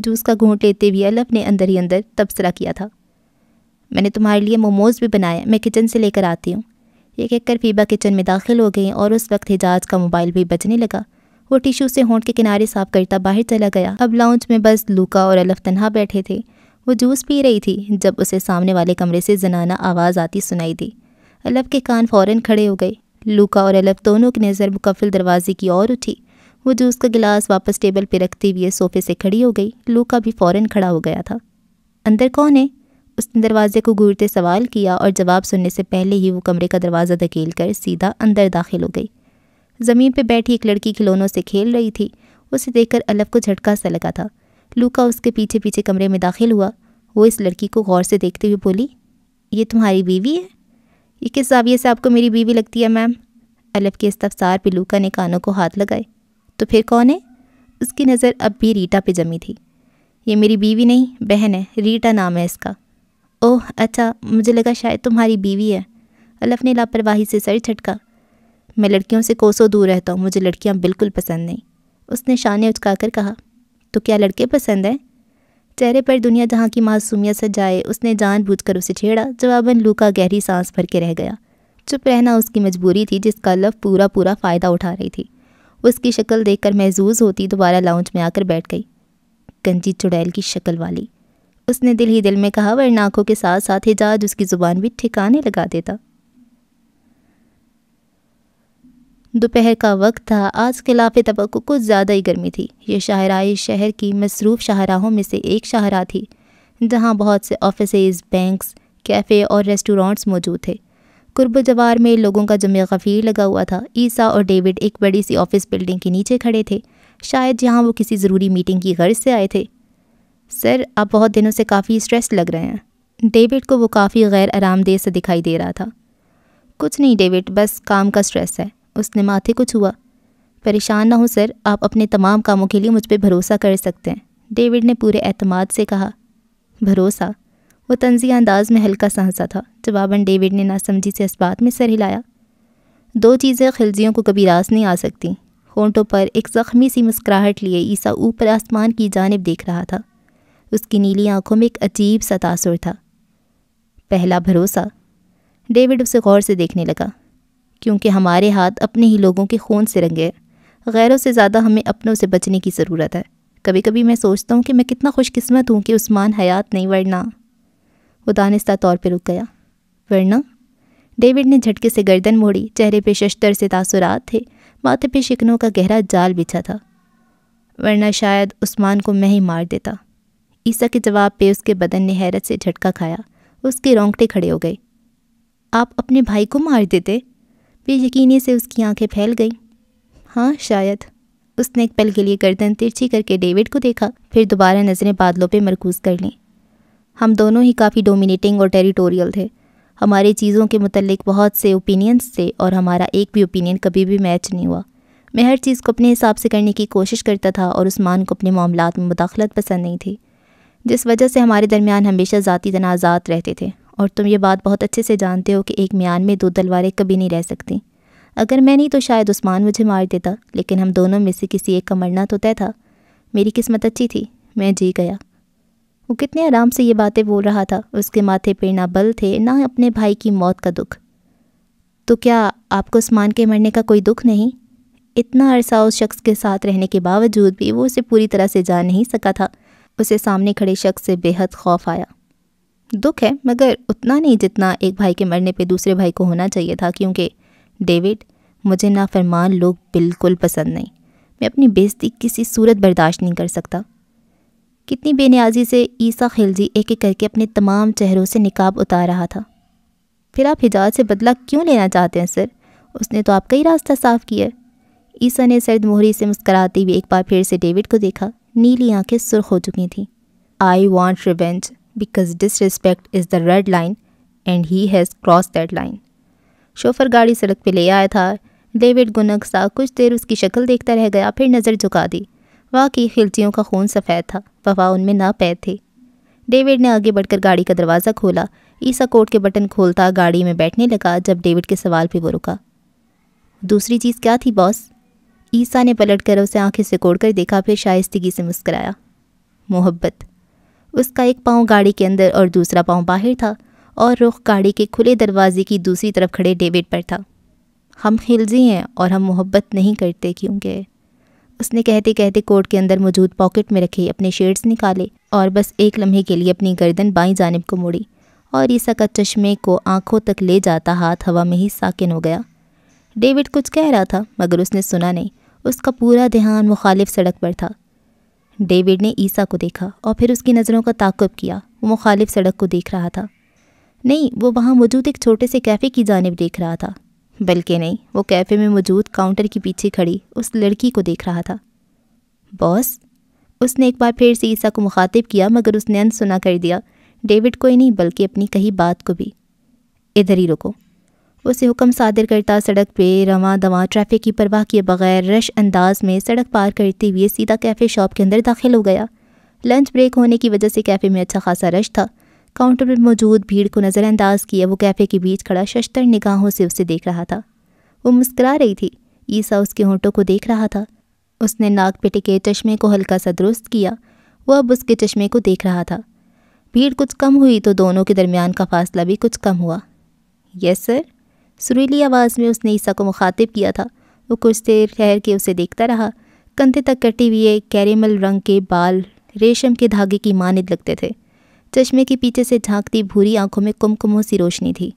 जूस का घूट लेते हुए अलब ने अंदर ही अंदर तबसरा किया था मैंने तुम्हारे लिए मोमोज़ भी बनाए मैं किचन से लेकर आती हूँ ये कहकर फीबा किचन में दाखिल हो गई और उस वक्त हिजाज का मोबाइल भी बजने लगा वो टिशू से होंठ के किनारे साफ करता बाहर चला गया अब लाउंज में बस लूका और अलफ तनहा बैठे थे वो जूस पी रही थी जब उसे सामने वाले कमरे से जनाना आवाज़ आती सुनाई दी अलफ के कान फ़ौरन खड़े हो गए लूका और अलफ दोनों की नज़र मुकफिल दरवाजे की ओर उठी वो जूस का गिलास वापस टेबल पर रखते हुए सोफे से खड़ी हो गई लूका भी फ़ौरन खड़ा हो गया था अंदर कौन है उसने दरवाज़े को घूरते सवाल किया और जवाब सुनने से पहले ही वो कमरे का दरवाज़ा धकेल कर सीधा अंदर दाखिल हो गई ज़मीन पर बैठी एक लड़की खिलौनों से खेल रही थी उसे देखकर अलफ को झटका सा लगा था लूका उसके पीछे पीछे कमरे में दाखिल हुआ वो इस लड़की को गौर से देखते हुए बोली ये तुम्हारी बीवी है ये किस जाविये से आपको मेरी बीवी लगती है मैम अलफ के इस्तफसार पर लूका ने कानों को हाथ लगाए तो फिर कौन है उसकी नज़र अब भी रीटा पे जमी थी ये मेरी बीवी नहीं बहन है रीटा नाम है इसका ओह अच्छा मुझे लगा शायद तुम्हारी बीवी है अलफ ने लापरवाही से सर छटका मैं लड़कियों से कोसों दूर रहता हूँ मुझे लड़कियाँ बिल्कुल पसंद नहीं उसने शाने उचकाकर कहा तो क्या लड़के पसंद हैं चेहरे पर दुनिया जहाँ की मासूमियत सजाए उसने जानबूझकर उसे छेड़ा जवाबन लू का गहरी सांस भर के रह गया चुप रहना उसकी मजबूरी थी जिसका लफ पूरा पूरा फ़ायदा उठा रही थी उसकी शक्ल देखकर महजूज होती दोबारा लाउंज में आकर बैठ गई गंजी चुड़ैल की शक्ल वाली उसने दिल ही दिल में कहा वरना आँखों के साथ साथ हिजाज उसकी ज़ुबान भी ठिकाने लगा देता दोपहर का वक्त था आज खिलाफ को कुछ ज़्यादा ही गर्मी थी यह शाहरा इस शहर की मसरूफ़ शाहराहों में से एक शाहरा थी जहाँ बहुत से ऑफिस बैंक्स कैफ़े और रेस्टोरेंट्स मौजूद थे कुर्ब जवार में लोगों का जमे गफ़ीर लगा हुआ था ईसा और डेविड एक बड़ी सी ऑफ़िस बिल्डिंग के नीचे खड़े थे शायद यहाँ वो किसी ज़रूरी मीटिंग की गर्ज से आए थे सर आप बहुत दिनों से काफ़ी स्ट्रेस लग रहे हैं डेविड को वो काफ़ी गैर आरामदेह से दिखाई दे रहा था कुछ नहीं डेविड बस काम का स्ट्रेस है उसने माथे कुछ हुआ परेशान ना हो सर आप अपने तमाम कामों के लिए मुझ पर भरोसा कर सकते हैं डेविड ने पूरे अहतमाद से कहा भरोसा वो तंजिया अंदाज में हल्का सा हंसा था जवाबन डेविड ने नासमझी से इस बात में सर हिलाया दो चीज़ें खिलजियों को कभी रास नहीं आ सकती होंटों पर एक ज़ख्मी सी मुस्कुराहट लिए ईसा ऊपर आसमान की जानब देख रहा था उसकी नीली आंखों में एक अजीब सा तासुर था पहला भरोसा डेविड उसे गौर से देखने लगा क्योंकि हमारे हाथ अपने ही लोगों के खून से रंगे हैं गैरों से ज़्यादा हमें अपनों से बचने की ज़रूरत है कभी कभी मैं सोचता हूँ कि मैं कितना खुशकस्मत हूँ कि उस्मान हयात नहीं वरना वो दानिस्ता तौर पर रुक गया वरना डेविड ने झटके से गर्दन मोड़ी चेहरे पे शस्तर से तासुरात थे माथे पे शिकनों का गहरा जाल बिछा था वरना शायद उस्मान को मैं ही मार देता ईसा के जवाब पे उसके बदन ने हैरत से झटका खाया उसके रोंगटे खड़े हो गए आप अपने भाई को मार देते यकीनी से उसकी आंखें फैल गईं हाँ शायद उसने एक पल के लिए गर्दन तिरछी करके डेविड को देखा फिर दोबारा नज़रें बादलों पे मरकूज कर लीं हम दोनों ही काफ़ी डोमिनेटिंग और टेरिटोरियल थे हमारे चीज़ों के मतलब बहुत से ओपिनियंस थे और हमारा एक भी ओपिनियन कभी भी मैच नहीं हुआ मैं हर चीज़ को अपने हिसाब से करने की कोशिश करता था और उस्मान को अपने मामला में मुदाखलत पसंद नहीं थी जिस वजह से हमारे दरमियान हमेशा ज़ाती तनाज़ात रहते थे और तुम ये बात बहुत अच्छे से जानते हो कि एक म्यान में दो तलवारें कभी नहीं रह सकती अगर मैं नहीं तो शायद उस्मान मुझे मार देता लेकिन हम दोनों में से किसी एक का मरना तो तय था मेरी किस्मत अच्छी थी मैं जी गया वो कितने आराम से ये बातें बोल रहा था उसके माथे पर ना बल थे ना अपने भाई की मौत का दुख तो क्या आपको उस्मान के मरने का कोई दुख नहीं इतना अरसा उस शख्स के साथ रहने के बावजूद भी वो उसे पूरी तरह से जान नहीं सका था उसे सामने खड़े शख्स से बेहद खौफ आया दुख है मगर उतना नहीं जितना एक भाई के मरने पे दूसरे भाई को होना चाहिए था क्योंकि डेविड मुझे नाफरमान लोग बिल्कुल पसंद नहीं मैं अपनी बेजती किसी सूरत बर्दाश्त नहीं कर सकता कितनी बेनियाजी से ईसा खिलजी एक एक करके अपने तमाम चेहरों से निकाब उतार रहा था फिर आप हिजाज से बदला क्यों लेना चाहते हैं सर उसने तो आपका ही रास्ता साफ किया ईसा ने सर्द मोहरी से मुस्कराते हुए एक बार फिर से डेविड को देखा नीली आंखें सुर्ख हो चुकी थीं I want revenge because disrespect is the red line and he has cross that line chauffeur गाड़ी सड़क पर ले आया था डेविड गुनक सा कुछ देर उसकी शक्ल देखता रह गया फिर नज़र झुका दी वाकई खिलचियों का खून सफ़ेद था वफा उनमें पैद थे डेविड ने आगे बढ़कर गाड़ी का दरवाज़ा खोला ईसा कोट के बटन खोलता गाड़ी में बैठने लगा जब डेविड के सवाल पर वो रुका दूसरी चीज़ क्या थी बॉस ईसा ने पलट कर उसे आंखें से कर देखा फिर शायस्तगी से मुस्कराया मोहब्बत उसका एक पाँव गाड़ी के अंदर और दूसरा पाँव बाहर था और रुख गाड़ी के खुले दरवाजे की दूसरी तरफ खड़े डेविड पर था हम खिलजी हैं और हम मोहब्बत नहीं करते क्योंकि उसने कहते कहते कोट के अंदर मौजूद पॉकेट में रखे अपने शेड्स निकाले और बस एक लम्हे के लिए अपनी गर्दन बाई जानब को मोड़ी और ईसा का चश्मे को आंखों तक ले जाता हाथ हवा में ही साकिन हो गया डेविड कुछ कह रहा था मगर उसने सुना नहीं उसका पूरा ध्यान मुखालिफ सड़क पर था डेविड ने ईसा को देखा और फिर उसकी नज़रों का ताकुब किया वो मुखालिफ सड़क को देख रहा था नहीं वो वहाँ मौजूद एक छोटे से कैफ़े की जानब देख रहा था बल्कि नहीं वो कैफ़े में मौजूद काउंटर के पीछे खड़ी उस लड़की को देख रहा था बॉस उसने एक बार फिर से ईसा को मुखातिब किया मगर उसने सुना कर दिया डेविड को ही नहीं बल्कि अपनी कही बात को भी इधर ही रुको उसे हुक्म सादिर करता सड़क पर रवा दवा ट्रैफिक की परवाह किए बगैर रश अंदाज में सड़क पार करते हुए सीधा कैफ़े शॉप के अंदर दाखिल हो गया लंच ब्रेक होने की वजह से कैफ़े में अच्छा खासा रश था काउंटर पर मौजूद भीड़ को नज़रअंदाज किया वो कैफ़े के बीच खड़ा शस्तर निगाहों से उसे देख रहा था वो मुस्करा रही थी ईसा उसके होंठों को देख रहा था उसने नाक पे टिके चश्मे को हल्का सा दुरुस्त किया वह अब उसके चश्मे को देख रहा था भीड़ कुछ कम हुई तो दोनों के दरमियान का फासला भी कुछ कम हुआ यस सर सुरीली आवाज़ में उसने ईसा को मुखातिब किया था वो कुछ देर ठहर के उसे देखता रहा कंधे तक कटे हुए कैरेमल रंग के बाल रेशम के धागे की मानद लगते थे चश्मे के पीछे से झांकती भूरी आंखों में कुमकुमों सी रोशनी थी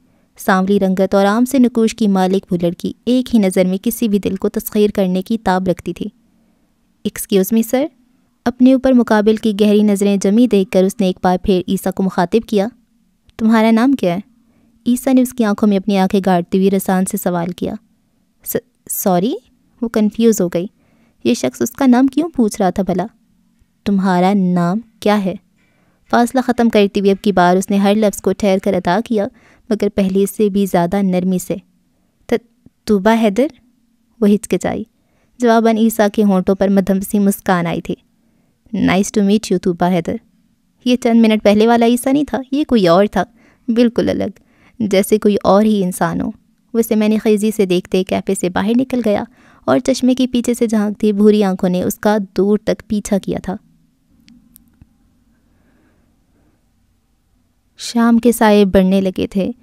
सांवली रंगत और आम से नकूश की मालिक वो लड़की एक ही नज़र में किसी भी दिल को तस्खीर करने की ताब रखती थी एक्सक्यूज़ मी सर अपने ऊपर मुकाबिल की गहरी नज़रें जमी देखकर उसने एक बार फिर ईसा को मुखातिब किया तुम्हारा नाम क्या है ईसा ने उसकी आंखों में अपनी आंखें गाड़ती हुई रसान से सवाल किया सॉरी वो कंफ्यूज हो गई ये शख्स उसका नाम क्यों पूछ रहा था भला तुम्हारा नाम क्या है फासला ख़त्म करती हुई अब की बार उसने हर लफ्ज़ को ठहर कर अदा किया मगर पहले से भी ज़्यादा नरमी से तूबा हैदर वो हिचकिचाई जवाबन ईसा के होंठों पर मधम सी मुस्कान आई थी nice to meet you Tooba Haider ये चंद मिनट पहले वाला ईसा नहीं था ये कोई और था बिल्कुल अलग जैसे कोई और ही इंसान हो उसे मैंने खेजी से देखते कैफ़े से बाहर निकल गया और चश्मे के पीछे से झांकती भूरी आंखों ने उसका दूर तक पीछा किया था शाम के साए बढ़ने लगे थे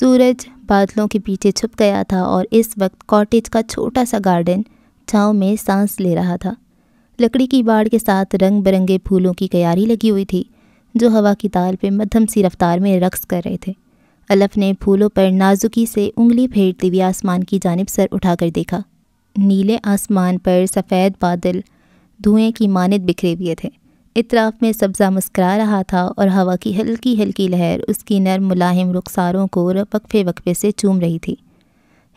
सूरज बादलों के पीछे छुप गया था और इस वक्त कॉटेज का छोटा सा गार्डन छाँव में सांस ले रहा था लकड़ी की बाड़ के साथ रंग बिरंगे फूलों की क्यारी लगी हुई थी जो हवा की ताल पे मध्यम सी रफ्तार में रक्स कर रहे थे अलफ ने फूलों पर नाजुकी से उंगली फेरते हुए आसमान की जानब सर उठाकर देखा नीले आसमान पर सफ़ेद बादल धुएं की मानद बिखरे हुए थे इतराफ़ में सब्ज़ा मुस्करा रहा था और हवा की हल्की हल्की लहर उसकी नरम मुलाहिम रुखसारों को वक्फे वक्फे से चूम रही थी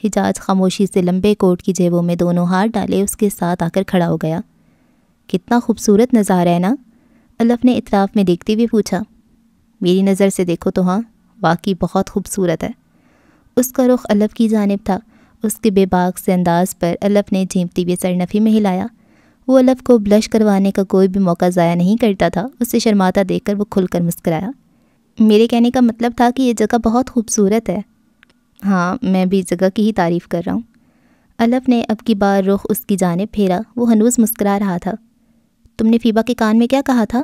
हिजाज खामोशी से लंबे कोट की जेबों में दोनों हाथ डाले उसके साथ आकर खड़ा हो गया कितना खूबसूरत नज़ारा है ना अलफ ने इतराफ़ में देखते हुए पूछा मेरी नज़र से देखो तो हाँ वाकई बहुत खूबसूरत है उसका रुख अलफ की जानब था उसके बेबाक से अंदाज पर अलफ ने झेंपती हुई सरनफी में हिलाया वो अलफ को ब्लश करवाने का कोई भी मौका ज़ाया नहीं करता था उसे शर्माता देखकर वो खुलकर मुस्कराया मेरे कहने का मतलब था कि ये जगह बहुत खूबसूरत है हाँ मैं भी जगह की ही तारीफ़ कर रहा हूँ अलफ ने अब की बार रुख उसकी जानब फेरा वो हनूज मुस्करा रहा था तुमने फ़ीबा के कान में क्या कहा था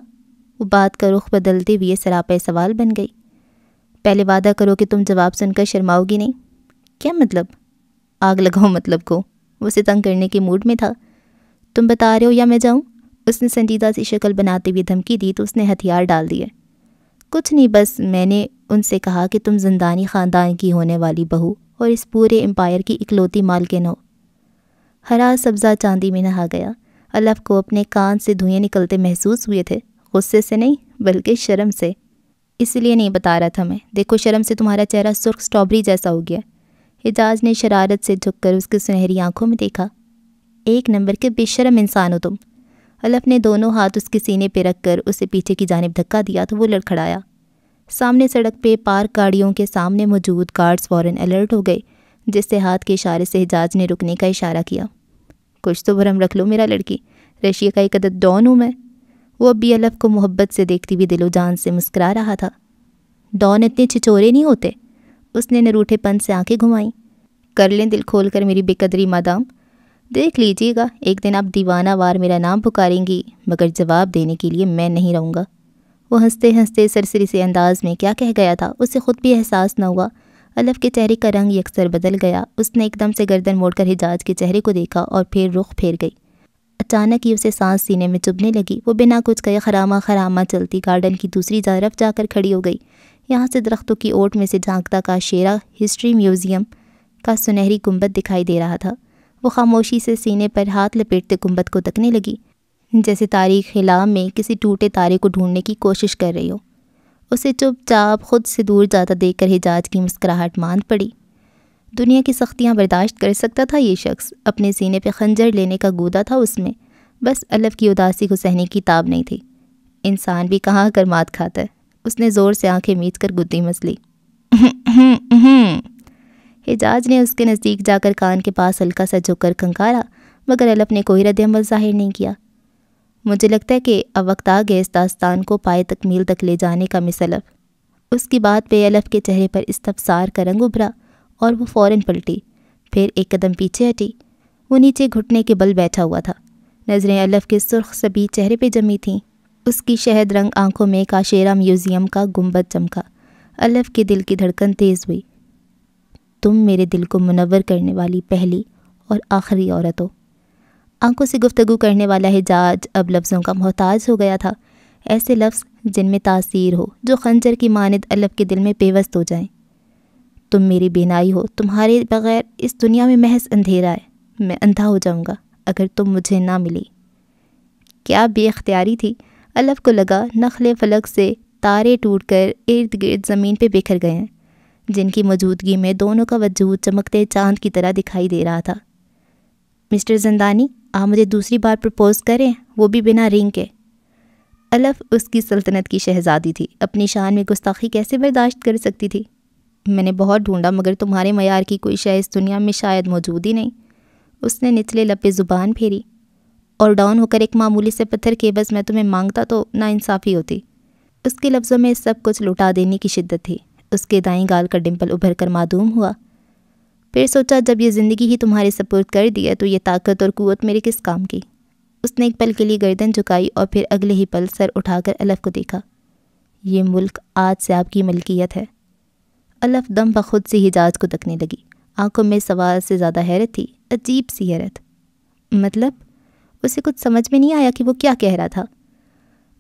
वो बात का रुख बदलते हुए सरापे सवाल बन गई पहले वादा करो कि तुम जवाब सुनकर शर्माओगी नहीं क्या मतलब आग लगाओ मतलब को उसे तंग करने के मूड में था तुम बता रहे हो या मैं जाऊँ उसने संजीदा सी शक्ल बनाते हुए धमकी दी तो उसने हथियार डाल दिए कुछ नहीं बस मैंने उनसे कहा कि तुम जिंदानी ख़ानदान की होने वाली बहू और इस पूरे एम्पायर की इकलौती मालकिन हो हरा सब्ज़ा चांदी में नहा गया अलफ को अपने कान से धुएँ निकलते महसूस हुए थे गुस्से से नहीं बल्कि शर्म से इसलिए नहीं बता रहा था मैं देखो शर्म से तुम्हारा चेहरा सुर्ख स्ट्रॉबेरी जैसा हो गया एजाज ने शरारत से झुककर उसकी सुनहरी आंखों में देखा एक नंबर के बेशरम इंसान हो तुम अलफ ने दोनों हाथ उसके सीने पर रख कर उसे पीछे की जानब धक्का दिया तो वो लड़खड़ाया सामने सड़क पर पार गाड़ियों के सामने मौजूद गार्ड्स फ़ौरन अलर्ट हो गए जिससे हाथ के इशारे से हिजाज ने रुकने का इशारा किया कुछ तो भरम रख लो मेरा लड़की रशिया का एक अदद डॉन हूँ मैं वो अब भी अलफ को मोहब्बत से देखती हुई दिलो जान से मुस्करा रहा था डॉन इतने छिचोरे नहीं होते उसने नरूठेपन से आंखें घुमाई कर लें दिल खोल कर मेरी बेकदरी मादाम देख लीजिएगा एक दिन आप दीवाना वार मेरा नाम पुकारेंगी मगर जवाब देने के लिए मैं नहीं रहूँगा वो हंसते हंसते सरसरी से अंदाज में क्या कह गया था उसे खुद भी एहसास न हुआ अलफ के चेहरे का रंग यकसर बदल गया उसने एकदम से गर्दन मोड़कर हिजाज के चेहरे को देखा और फिर रुख फेर गई अचानक ही उसे सांस सीने में चुभने लगी वो बिना कुछ कहे खरामा खरामा चलती गार्डन की दूसरी तरफ जाकर खड़ी हो गई यहाँ से दरख्तों की ओट में से झांकता का शेरा हिस्ट्री म्यूज़ियम का सुनहरी गुंबद दिखाई दे रहा था वो खामोशी से सीने पर हाथ लपेटते गुंबद को तकने लगी जैसे तारीख खिला में किसी टूटे तारे को ढूंढने की कोशिश कर रही हो उसे चुपचाप खुद से दूर जाता देखकर हिजाज की मुस्कुराहट मान पड़ी दुनिया की सख्तियाँ बर्दाश्त कर सकता था ये शख्स अपने सीने पे खंजर लेने का गूदा था उसमें बस अलफ की उदासी को सहने की ताब नहीं थी इंसान भी कहाँ कर मात खाता है उसने ज़ोर से आंखें मीच कर गुद्दी मसली (laughs) हिजाज ने उसके नज़दीक जाकर कान के पास हल्का सा झुक कर खंकारा मगर अलफ ने कोई रद्दमल जाहिर नहीं किया मुझे लगता है कि अब वक्त आ गया इस दास्तान को पाए तकमील तक ले जाने का मिसलब उसकी बात पे अलफ के चेहरे पर इस्तफसार का रंग उभरा और वो फ़ौरन पलटी फिर एक कदम पीछे हटी वो नीचे घुटने के बल बैठा हुआ था नज़रें अलफ के सुर्ख सभी चेहरे पे जमी थीं उसकी शहद रंग आंखों में काशेरा म्यूज़ियम का गुंबद चमका अलफ के दिल की धड़कन तेज़ हुई तुम मेरे दिल को मुनवर करने वाली पहली और आखिरी औरत हो आंखों से गुफ्तगु करने वाला हिजाज अब लफ्ज़ों का मोहताज हो गया था ऐसे लफ्ज़ जिनमें तासीर हो जो खंजर की मानद अलफ के दिल में पेवस्त हो जाएं तुम मेरी बेनाई हो तुम्हारे बगैर इस दुनिया में महज अंधेरा है मैं अंधा हो जाऊँगा अगर तुम मुझे ना मिली क्या बेअ्तियारी थी अलफ को लगा नखल फलक से तारे टूट कर इर्द गिर्द ज़मीन पे बिखर गए हैं जिनकी मौजूदगी में दोनों का वजूद चमकते चांद की तरह दिखाई दे रहा था मिस्टर जंदानी आप मुझे दूसरी बार प्रपोज़ करें वो भी बिना रिंग के अलफ उसकी सल्तनत की शहज़ादी थी अपनी शान में गुस्ताखी कैसे बर्दाश्त कर सकती थी मैंने बहुत ढूंढा मगर तुम्हारे मैार की कोई शय इस दुनिया में शायद मौजूद ही नहीं उसने निचले लपे ज़ुबान फेरी और डाउन होकर एक मामूली से पत्थर के बस मैं तुम्हें मांगता तो नाइंसाफ़ी होती उसके लफ्ज़ों में सब कुछ लुटा देने की शिद्दत थी उसके दाई गाल का डिम्पल उभर कर मादूम हुआ फिर सोचा जब ये ज़िंदगी ही तुम्हारे सपोर्ट कर दिया तो ये ताकत और क़ुत मेरे किस काम की उसने एक पल के लिए गर्दन झुकाई और फिर अगले ही पल सर उठाकर अलफ को देखा ये मुल्क आज से आपकी मलकियत है अलफ दम बखुद से हिजाज को तकने लगी आंखों में सवाल से ज़्यादा हैरत थी अजीब सी हैरत मतलब उसे कुछ समझ में नहीं आया कि वो क्या कह रहा था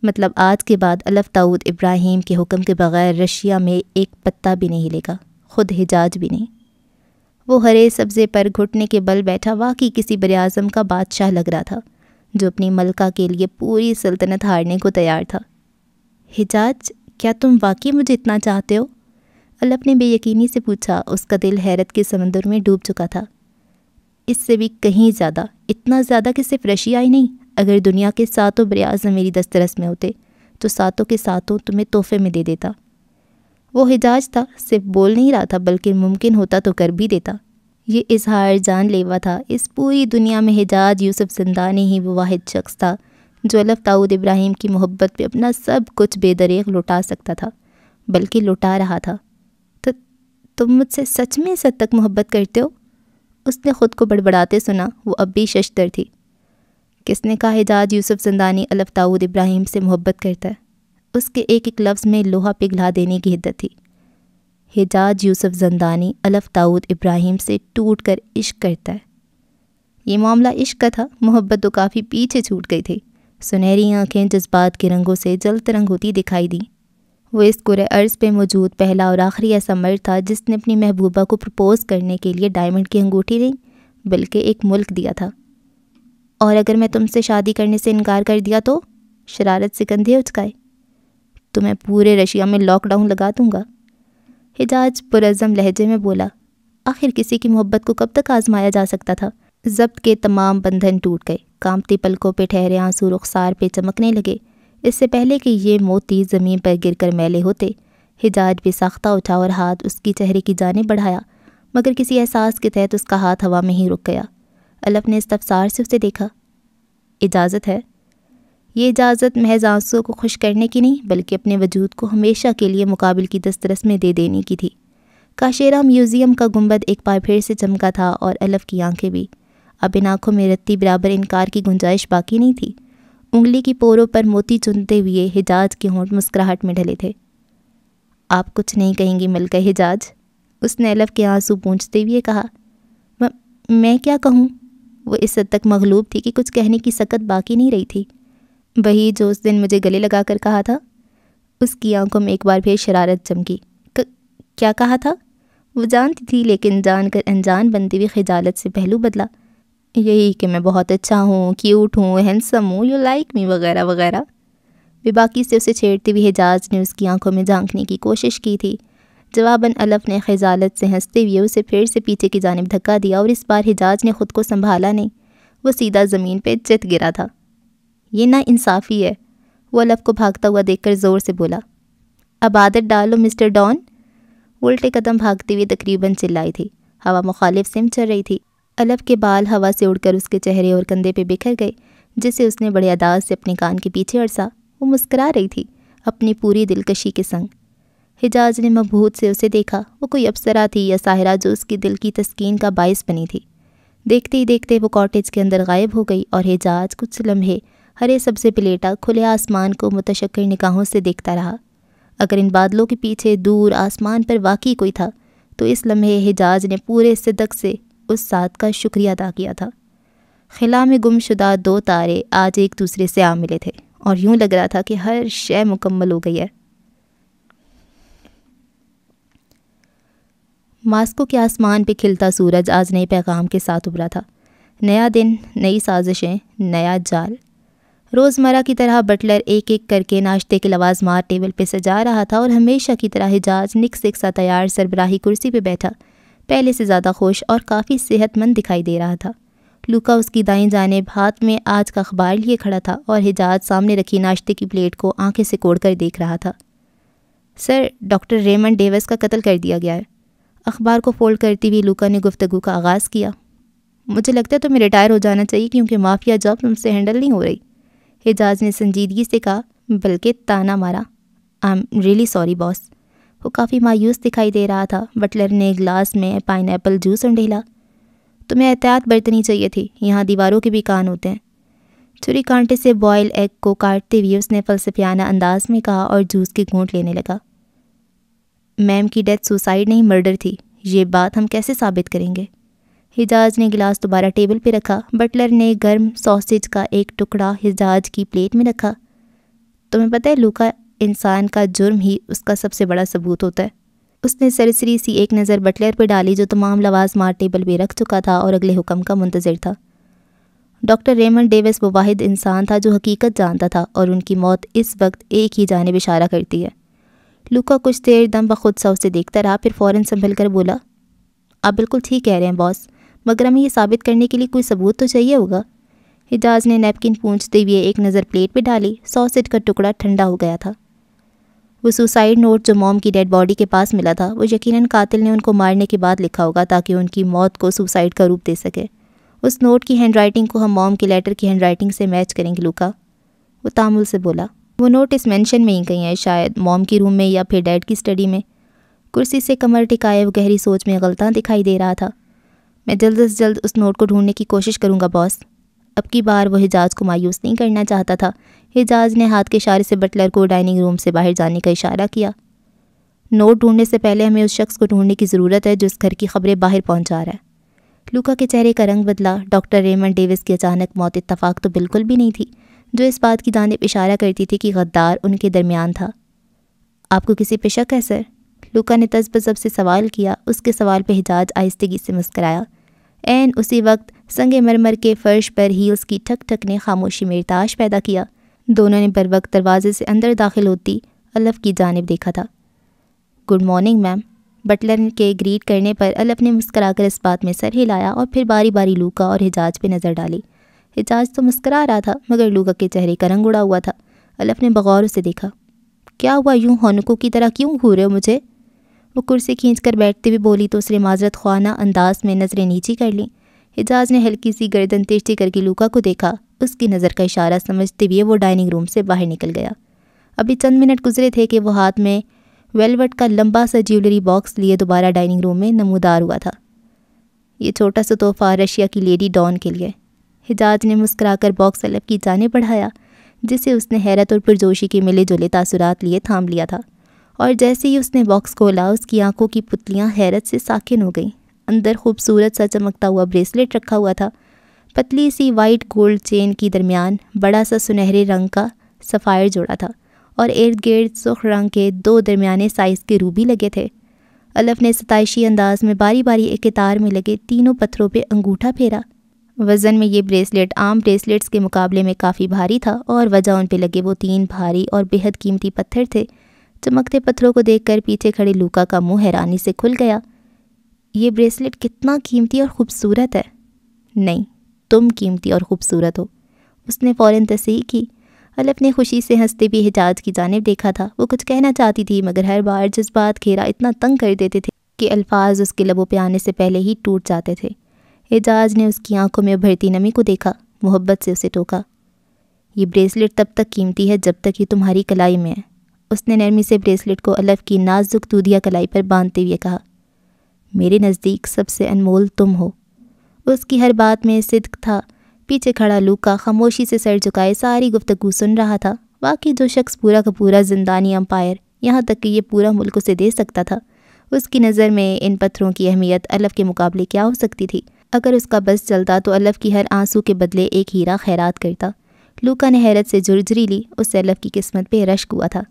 मतलब आज के बाद अलफ ताऊद इब्राहिम के हुक्म के बग़ैर रशिया में एक पत्ता भी नहीं लेगा खुद हिजाज भी नहीं वो हरे सब्ज़े पर घुटने के बल बैठा वाकई किसी बरआज़म का बादशाह लग रहा था जो अपनी मलका के लिए पूरी सल्तनत हारने को तैयार था हिजाज क्या तुम वाकई मुझे इतना चाहते हो अलप ने बेयकीनी से पूछा उसका दिल हैरत के समंदर में डूब चुका था इससे भी कहीं ज़्यादा इतना ज़्यादा कि सिर्फ रशिया ही नहीं अगर दुनिया के सातों ब्रयाज मेरी दस्तरस में होते तो सातों के सातों तुम्हें तोहफे में दे देता वो हिजाज था सिर्फ बोल नहीं रहा था बल्कि मुमकिन होता तो कर भी देता ये इजहार जानलेवा था इस पूरी दुनिया में हिजाज यूसुफ ने ही वो वाद शख्स था जो अलफ दाऊद इब्राहिम की मोहब्बत पे अपना सब कुछ बेदरेग लुटा सकता था बल्कि लुटा रहा था तुम मुझसे सच में इस हद तक मोहब्बत करते हो उसने ख़ुद को बड़बड़ाते सुना वो अब भी शशतर थी किसने कहा हिजाज यूसुफ जंदानी अलफ ताऊद इब्राहिम से मोहब्बत करता है उसके एक एक लफ्ज़ में लोहा पिघला देने की हिद्दत थी हिजाज यूसुफ जंदानी अलफ ताऊद इब्राहिम से टूट कर इश्क करता है ये मामला इश्क का था मोहब्बत तो काफ़ी पीछे छूट गई थी सुनहरी आँखें जज्बात के रंगों से जल तरंग होती दिखाई दी वो इस कुरे अर्ज़ पे मौजूद पहला और आखिरी ऐसा मर्द था जिसने अपनी महबूबा को प्रपोज़ करने के लिए डायमंड की अंगूठी नहीं बल्कि एक मुल्क दिया था और अगर मैं तुमसे शादी करने से इनकार कर दिया तो शरारत से कंधे उचकाए तो मैं पूरे रशिया में लॉकडाउन लगा दूँगा हिजाज पुरज़म लहजे में बोला आखिर किसी की मोहब्बत को कब तक आजमाया जा सकता था जब्त के तमाम बंधन टूट गए कामती पलकों पे ठहरे आंसू रुखसार पे चमकने लगे इससे पहले कि ये मोती ज़मीन पर गिरकर मैले होते हिजाज भी साख्ता उठा और हाथ उसकी चेहरे की जानब बढ़ाया मगर किसी एहसास के तहत उसका हाथ हवा में ही रुक गया अलफ ने इस्तफसार से उसे देखा इजाज़त है ये इजाज़त महज आंसुओं को खुश करने की नहीं बल्कि अपने वजूद को हमेशा के लिए मुकाबिल की दस्तरस में दे देने की थी काशेरा म्यूज़ियम का गुंबद एक बार फिर से चमका था और अलफ की आंखें भी अब इन आँखों में रत्ती बराबर इनकार की गुंजाइश बाकी नहीं थी उंगली की पोरों पर मोती चुनते हुए हिजाज के होंठ मुस्कुराहट में ढले थे आप कुछ नहीं कहेंगी मिलकर हिजाज उसने अलफ के आंसू पूछते हुए कहा म, मैं क्या कहूँ वो इस हद तक मगलूब थी कि कुछ कहने की सकत बाकी नहीं रही थी वही जो उस दिन मुझे गले लगाकर कहा था उसकी आंखों में एक बार फिर शरारत चमकी क्या कहा था वो जानती थी लेकिन जानकर अनजान बनती हुई खिजालत से पहलू बदला यही कि मैं बहुत अच्छा हूँ क्यूट हूँ हैंडसम हूँ यू लाइक मी वगैरह वगैरह बेबाकी से उसे छेड़ती हुई हिजाज ने उसकी आंखों में झांकने की कोशिश की थी जवाबन अलफ ने खजालत से हंसते हुए उसे फिर से पीछे की जानब धक्का दिया और इस बार हिजाज ने ख़ुद को संभाला नहीं वो सीधा ज़मीन पर चित गिरा था ये ना इंसाफ़ी है वो अलफ को भागता हुआ देखकर ज़ोर से बोला अब आदत डालो मिस्टर डॉन उल्टे कदम भागते हुए तकरीबन चिल्लाई थी हवा मुखालिफ सिम चल रही थी अलब के बाल हवा से उड़कर उसके चेहरे और कंधे पे बिखर गए जिसे उसने बड़े अदाज से अपने कान के पीछे अड़सा वो मुस्करा रही थी अपनी पूरी दिलकशी के संग हिजाज ने मबहूत से उसे देखा वो कोई अप्सरा थी या साहिरा जो उसके दिल की तस्कीन का बायस बनी थी देखते ही देखते वो कॉटेज के अंदर गायब हो गई और हिजाज कुछ लम्हे हरे सब्ज़े पलेटा खुले आसमान को मुतशक्र निगाहों से देखता रहा अगर इन बादलों के पीछे दूर आसमान पर वाकई कोई था तो इस लम्हे हिजाज ने पूरे सिदक से उस साथ का शुक्रिया अदा किया था खिला में गुमशुदा दो तारे आज एक दूसरे से आ मिले थे और यूं लग रहा था कि हर शय मुकम्मल हो गई है मास्को के आसमान पे खिलता सूरज आज नए पैगाम के साथ उभरा था नया दिन नई साजिशें नया जाल रोज़मर्रा की तरह बटलर एक एक करके नाश्ते के लवाजमार टेबल पे सजा रहा था और हमेशा की तरह हिजाज निक सिक सा तैयार सरबराही कुर्सी पे बैठा पहले से ज़्यादा खुश और काफ़ी सेहतमंद दिखाई दे रहा था लुका उसकी दाएं जानेब हाथ में आज का अखबार लिए खड़ा था और हिजाज सामने रखी नाश्ते की प्लेट को आंखें से कोड़ कर देख रहा था सर डॉक्टर रेमंड डेविस का कत्ल कर दिया गया है अखबार को फ़ोल्ड करती हुई लुका ने गुफ्तु का आगाज़ किया मुझे लगता है तुम्हें तो रिटायर हो जाना चाहिए क्योंकि माफिया जॉब तुमसे हैंडल नहीं हो रही हिजाज ने संजीदगी से कहा बल्कि ताना मारा I am really sorry boss वो काफ़ी मायूस दिखाई दे रहा था बटलर ने ग्लास में पाइन जूस उंडेला तुम्हें एहतियात बरतनी चाहिए थी यहाँ दीवारों के भी कान होते हैं छुरी कांटे से बॉयल एग को काटते हुए उसने फलसफियाना अंदाज में कहा और जूस की घूंट लेने लगा मैम की डेथ सुसाइड नहीं मर्डर थी ये बात हम कैसे साबित करेंगे हिजाज ने गिलास दोबारा टेबल पर रखा बटलर ने गर्म सॉसेज का एक टुकड़ा हिजाज की प्लेट में रखा तुम्हें पता है लूका इंसान का जुर्म ही उसका सबसे बड़ा सबूत होता है उसने सरसरी सी एक नज़र बटलर पर डाली जो तमाम लवाज मार टेबल पर रख चुका था और अगले हुक्म का मंतज़र था डॉक्टर रेमन डेविस वो वाहिद इंसान था जो हकीकत जानता था और उनकी मौत इस वक्त एक ही जानब इशारा करती है लुका कुछ देर दम ब खुद सा उसे देखता रहा फिर फ़ौर संभल कर बोला आप बिल्कुल ठीक कह रहे हैं बॉस मगर हमें यह साबित करने के लिए कोई सबूत तो चाहिए होगा हिजाज ने नैपकिन पूछते हुए एक नज़र प्लेट पर डाली सॉसेज का टुकड़ा ठंडा हो गया था वो सुसाइड नोट जो मॉम की डेड बॉडी के पास मिला था वो यकीनन कातिल ने उनको मारने के बाद लिखा होगा ताकि उनकी मौत को सुसाइड का रूप दे सके उस नोट की हैंडराइटिंग को हम मॉम के लेटर की हैंडराइटिंग से मैच करेंगे लुका वो तामुल से बोला वो नोट इस मेंशन में ही गई है शायद मॉम की रूम में या फिर डैड की स्टडी में कुर्सी से कमर टिकाए वो गहरी सोच में गलता दिखाई दे रहा था मैं जल्द अज जल्द उस नोट को ढूंढने की कोशिश करूँगा बॉस अब की बार वो हिजाज को मायूस नहीं करना चाहता था हिजाज ने हाथ के इशारे से बटलर को डाइनिंग रूम से बाहर जाने का इशारा किया नोट ढूंढने से पहले हमें उस शख्स को ढूंढने की ज़रूरत है जो इस घर की खबरें बाहर पहुंचा रहा है लुका के चेहरे का रंग बदला डॉक्टर रेमंड डेविस की अचानक मौत इतफाक तो बिल्कुल भी नहीं थी जो इस बात की जानब इशारा करती थी कि गद्दार उनके दरमियान था आपको किसी पर शक है सर लुका ने जब से सवाल किया उसके सवाल पर हिजाज आहिस्तगी से मुस्कराया एन उसी वक्त संगे मरमर के फ़र्श पर ही उसकी ठक ठक ने खामोशी में इरताश पैदा किया दोनों ने बर वक्त दरवाजे से अंदर दाखिल होती अलफ की जानब देखा था गुड मॉर्निंग मैम बटलर के ग्रीट करने पर अलफ ने मुस्कराकर इस बात में सर हिलाया और फिर बारी बारी लूका और हिजाज पे नज़र डाली हिजाज तो मुस्करा रहा था मगर लूका के चेहरे का रंग उड़ा हुआ था अलफ ने बगौर उसे देखा क्या हुआ यूं हनुकों की तरह क्यों घूर रहे हो मुझे वो कुर्सी खींच कर बैठते हुए बोली तो उसने माजरत ख्वाना अंदाज में नज़रें नीची कर लीं हिजाज ने हल्की सी गर्दन तेजी करके लूका को देखा उसकी नज़र का इशारा समझते हुए वो डाइनिंग रूम से बाहर निकल गया अभी चंद मिनट गुजरे थे कि वो हाथ में वेलवेट का लंबा सा ज्वेलरी बॉक्स लिए दोबारा डाइनिंग रूम में नमूदार हुआ था ये छोटा सा तोहफा रशिया की लेडी डॉन के लिए हिजाज ने मुस्कुराकर बॉक्स अलब की जाने बढ़ाया जिसे उसने हैरत और पुरजोशी के मिले जुले तासुरात लिए थाम लिया था और जैसे ही उसने बॉक्स खोला उसकी आंखों की पुतलियाँ हैरत से साकिन हो गईं अंदर खूबसूरत सा चमकता हुआ ब्रेसलेट रखा हुआ था पतली सी वाइट गोल्ड चेन की दरमियान बड़ा सा सुनहरे रंग का सफ़ायर जोड़ा था और इर्द गिर्द सुख रंग के दो दरमियाने साइज़ के रूबी लगे थे अलफ ने सतशी अंदाज में बारी बारी एक कतार में लगे तीनों पत्थरों पर अंगूठा फेरा वज़न में ये ब्रेसलेट आम ब्रेसलेट्स के मुकाबले में काफ़ी भारी था और वजह उन पर लगे वो तीन भारी और बेहद कीमती पत्थर थे चमकते पत्थरों को देखकर पीछे खड़े लूका का मुंह हैरानी से खुल गया ये ब्रेसलेट कितना कीमती और ख़ूबसूरत है नहीं तुम कीमती और ख़ूबसूरत हो उसने फ़ौर तसीह की अलफ ने खुशी से हंसते भी हिजाज की जानब देखा था वो कुछ कहना चाहती थी मगर हर बार जज्बात घेरा इतना तंग कर देते थे कि अल्फाज उसके लबों पर आने से पहले ही टूट जाते थे एजाज ने उसकी आंखों में उभरती नमी को देखा मोहब्बत से उसे टोका ये ब्रेसलेट तब तक कीमती है जब तक ये तुम्हारी कलाई में है उसने नरमी से ब्रेसलेट को अलफ की नाजुक दूधिया कलाई पर बांधते हुए कहा मेरे नज़दीक सबसे अनमोल तुम हो उसकी हर बात में सिद्क था पीछे खड़ा लूका खामोशी से सर झुकाए सारी गुफ्तगु सुन रहा था बाकी जो शख्स पूरा का पूरा जिंदानी अम्पायर यहाँ तक कि ये पूरा मुल्क उसे दे सकता था उसकी नज़र में इन पत्थरों की अहमियत अलफ के मुकाबले क्या हो सकती थी अगर उसका बस चलता तो अलफ की हर आंसू के बदले एक हीरा खैरात करता लूका ने हैरत से झुरझुरी ली उससे अलफ की किस्मत पे रश्क हुआ था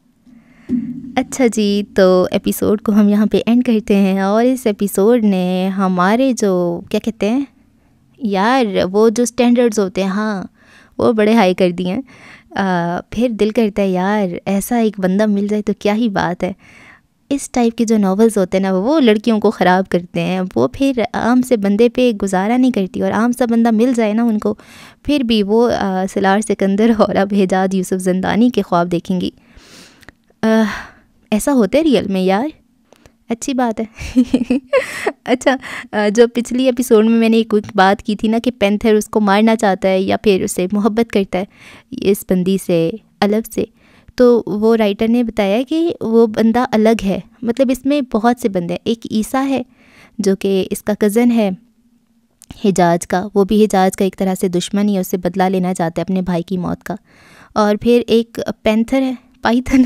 अच्छा जी तो एपिसोड को हम यहाँ पे एंड करते हैं और इस एपिसोड ने हमारे जो क्या कहते हैं यार वो जो स्टैंडर्ड्स होते हैं हाँ वो बड़े हाई कर दिए हैं फिर दिल करता है यार ऐसा एक बंदा मिल जाए तो क्या ही बात है इस टाइप के जो नावल्स होते हैं ना वो लड़कियों को ख़राब करते हैं वो फिर आम से बंदे पे गुजारा नहीं करती और आम सा बंदा मिल जाए ना उनको फिर भी वो आ, सलार सिकंदर और अब हिजाद यूसुफ जंदानी के ख्वाब देखेंगी आ, ऐसा होता है रियल में यार अच्छी बात है (laughs) अच्छा जो पिछली एपिसोड में मैंने एक बात की थी ना कि पेंथर उसको मारना चाहता है या फिर उसे मोहब्बत करता है इस बंदी से अलग से तो वो राइटर ने बताया कि वो बंदा अलग है मतलब इसमें बहुत से बंदे हैं एक ईसा है जो कि इसका कज़न है हिजाज का वो भी हिजाज का एक तरह से दुश्मन ही है उससे बदला लेना चाहता है अपने भाई की मौत का और फिर एक पेंथर है पाइथन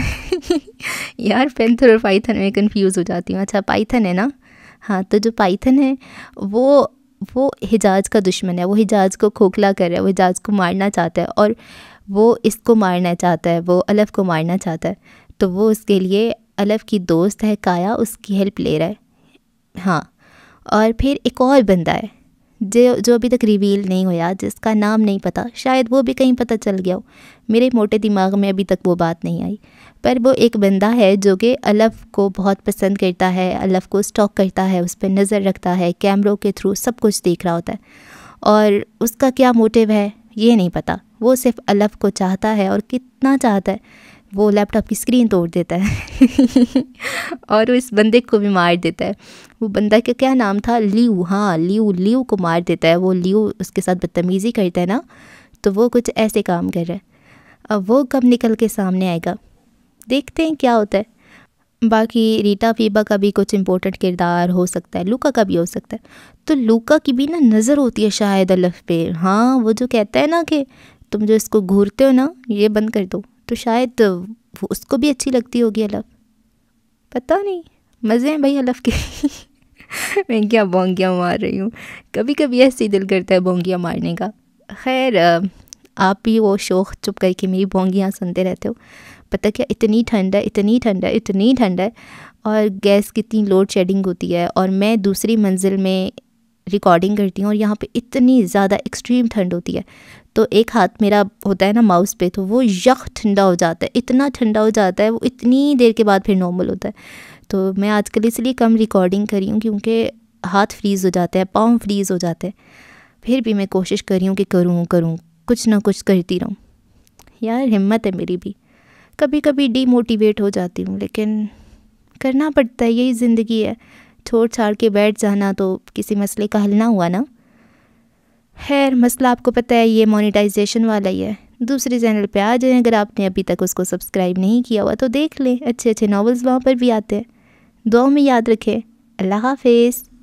यार पेंथर और पाइथन में कंफ्यूज हो जाती हूँ अच्छा पाइथन है ना हाँ तो जो पाइथन है वो वो हिजाज का दुश्मन है वो हिजाज को खोखला कर रहा है वो हिजाज को मारना चाहता है और वो इसको मारना चाहता है वो अलफ को मारना चाहता है तो वो उसके लिए अलफ की दोस्त है काया उसकी हेल्प ले रहा है हाँ और फिर एक और बंदा है जो जो अभी तक रिवील नहीं हुआ जिसका नाम नहीं पता शायद वो भी कहीं पता चल गया हो मेरे मोटे दिमाग में अभी तक वो बात नहीं आई पर वो एक बंदा है जो कि अलफ को बहुत पसंद करता है अलफ को स्टॉक करता है उस पर नज़र रखता है कैमरों के थ्रू सब कुछ देख रहा होता है और उसका क्या मोटिव है ये नहीं पता वो सिर्फ अलफ को चाहता है और कितना चाहता है वो लैपटॉप की स्क्रीन तोड़ देता है (laughs) और इस बंदे को भी मार देता है वो बंदा का क्या नाम था लीव हाँ लीव लीव को मार देता है वो लीव उसके साथ बदतमीज़ी करता है ना तो वो कुछ ऐसे काम कर रहा है अब वो कब निकल के सामने आएगा देखते हैं क्या होता है बाकी रीटा फीबा का भी कुछ इम्पोर्टेंट किरदार हो सकता है लूका का भी हो सकता है तो लूका की भी ना नज़र होती है शायद अलफ पे हाँ वो जो कहता है ना कि तुम जो इसको घूरते हो ना ये बंद कर दो तो शायद उसको भी अच्छी लगती होगी अलफ पता नहीं मज़े हैं भाई अलफ के (laughs) मैं क्या बोंगियाँ मार रही हूँ कभी कभी ऐसे दिल करता है बोंगियाँ मारने का खैर आप भी वो शौक चुप करके मेरी बोंगियाँ सुनते रहते हो पता क्या इतनी ठंड है इतनी ठंड है इतनी ठंड है और गैस कितनी लोड शेडिंग होती है और मैं दूसरी मंजिल में रिकॉर्डिंग करती हूँ और यहाँ पे इतनी ज़्यादा एक्सट्रीम ठंड होती है तो एक हाथ मेरा होता है ना माउस पे तो वो यख ठंडा हो जाता है इतना ठंडा हो जाता है वो इतनी देर के बाद फिर नॉर्मल होता है तो मैं आजकल इसलिए कम रिकॉर्डिंग करी हूँ क्योंकि हाथ फ्रीज़ हो जाते हैं पाँव फ्रीज़ हो जाते हैं फिर भी मैं कोशिश करी हूँ कि करूँ करूँ कुछ ना कुछ करती रहूँ यार हिम्मत है मेरी भी कभी कभी डीमोटिवेट हो जाती हूँ लेकिन करना पड़ता है यही ज़िंदगी है छोड़ छाड़ के बैठ जाना तो किसी मसले का हल ना हुआ ना खैर मसला आपको पता है ये मोनेटाइजेशन वाला ही है दूसरे चैनल पे आ जाएं अगर आपने अभी तक उसको सब्सक्राइब नहीं किया हुआ तो देख लें अच्छे अच्छे नॉवेल्स वहाँ पर भी आते हैं दुआ में याद रखें अल्लाह हाफिज़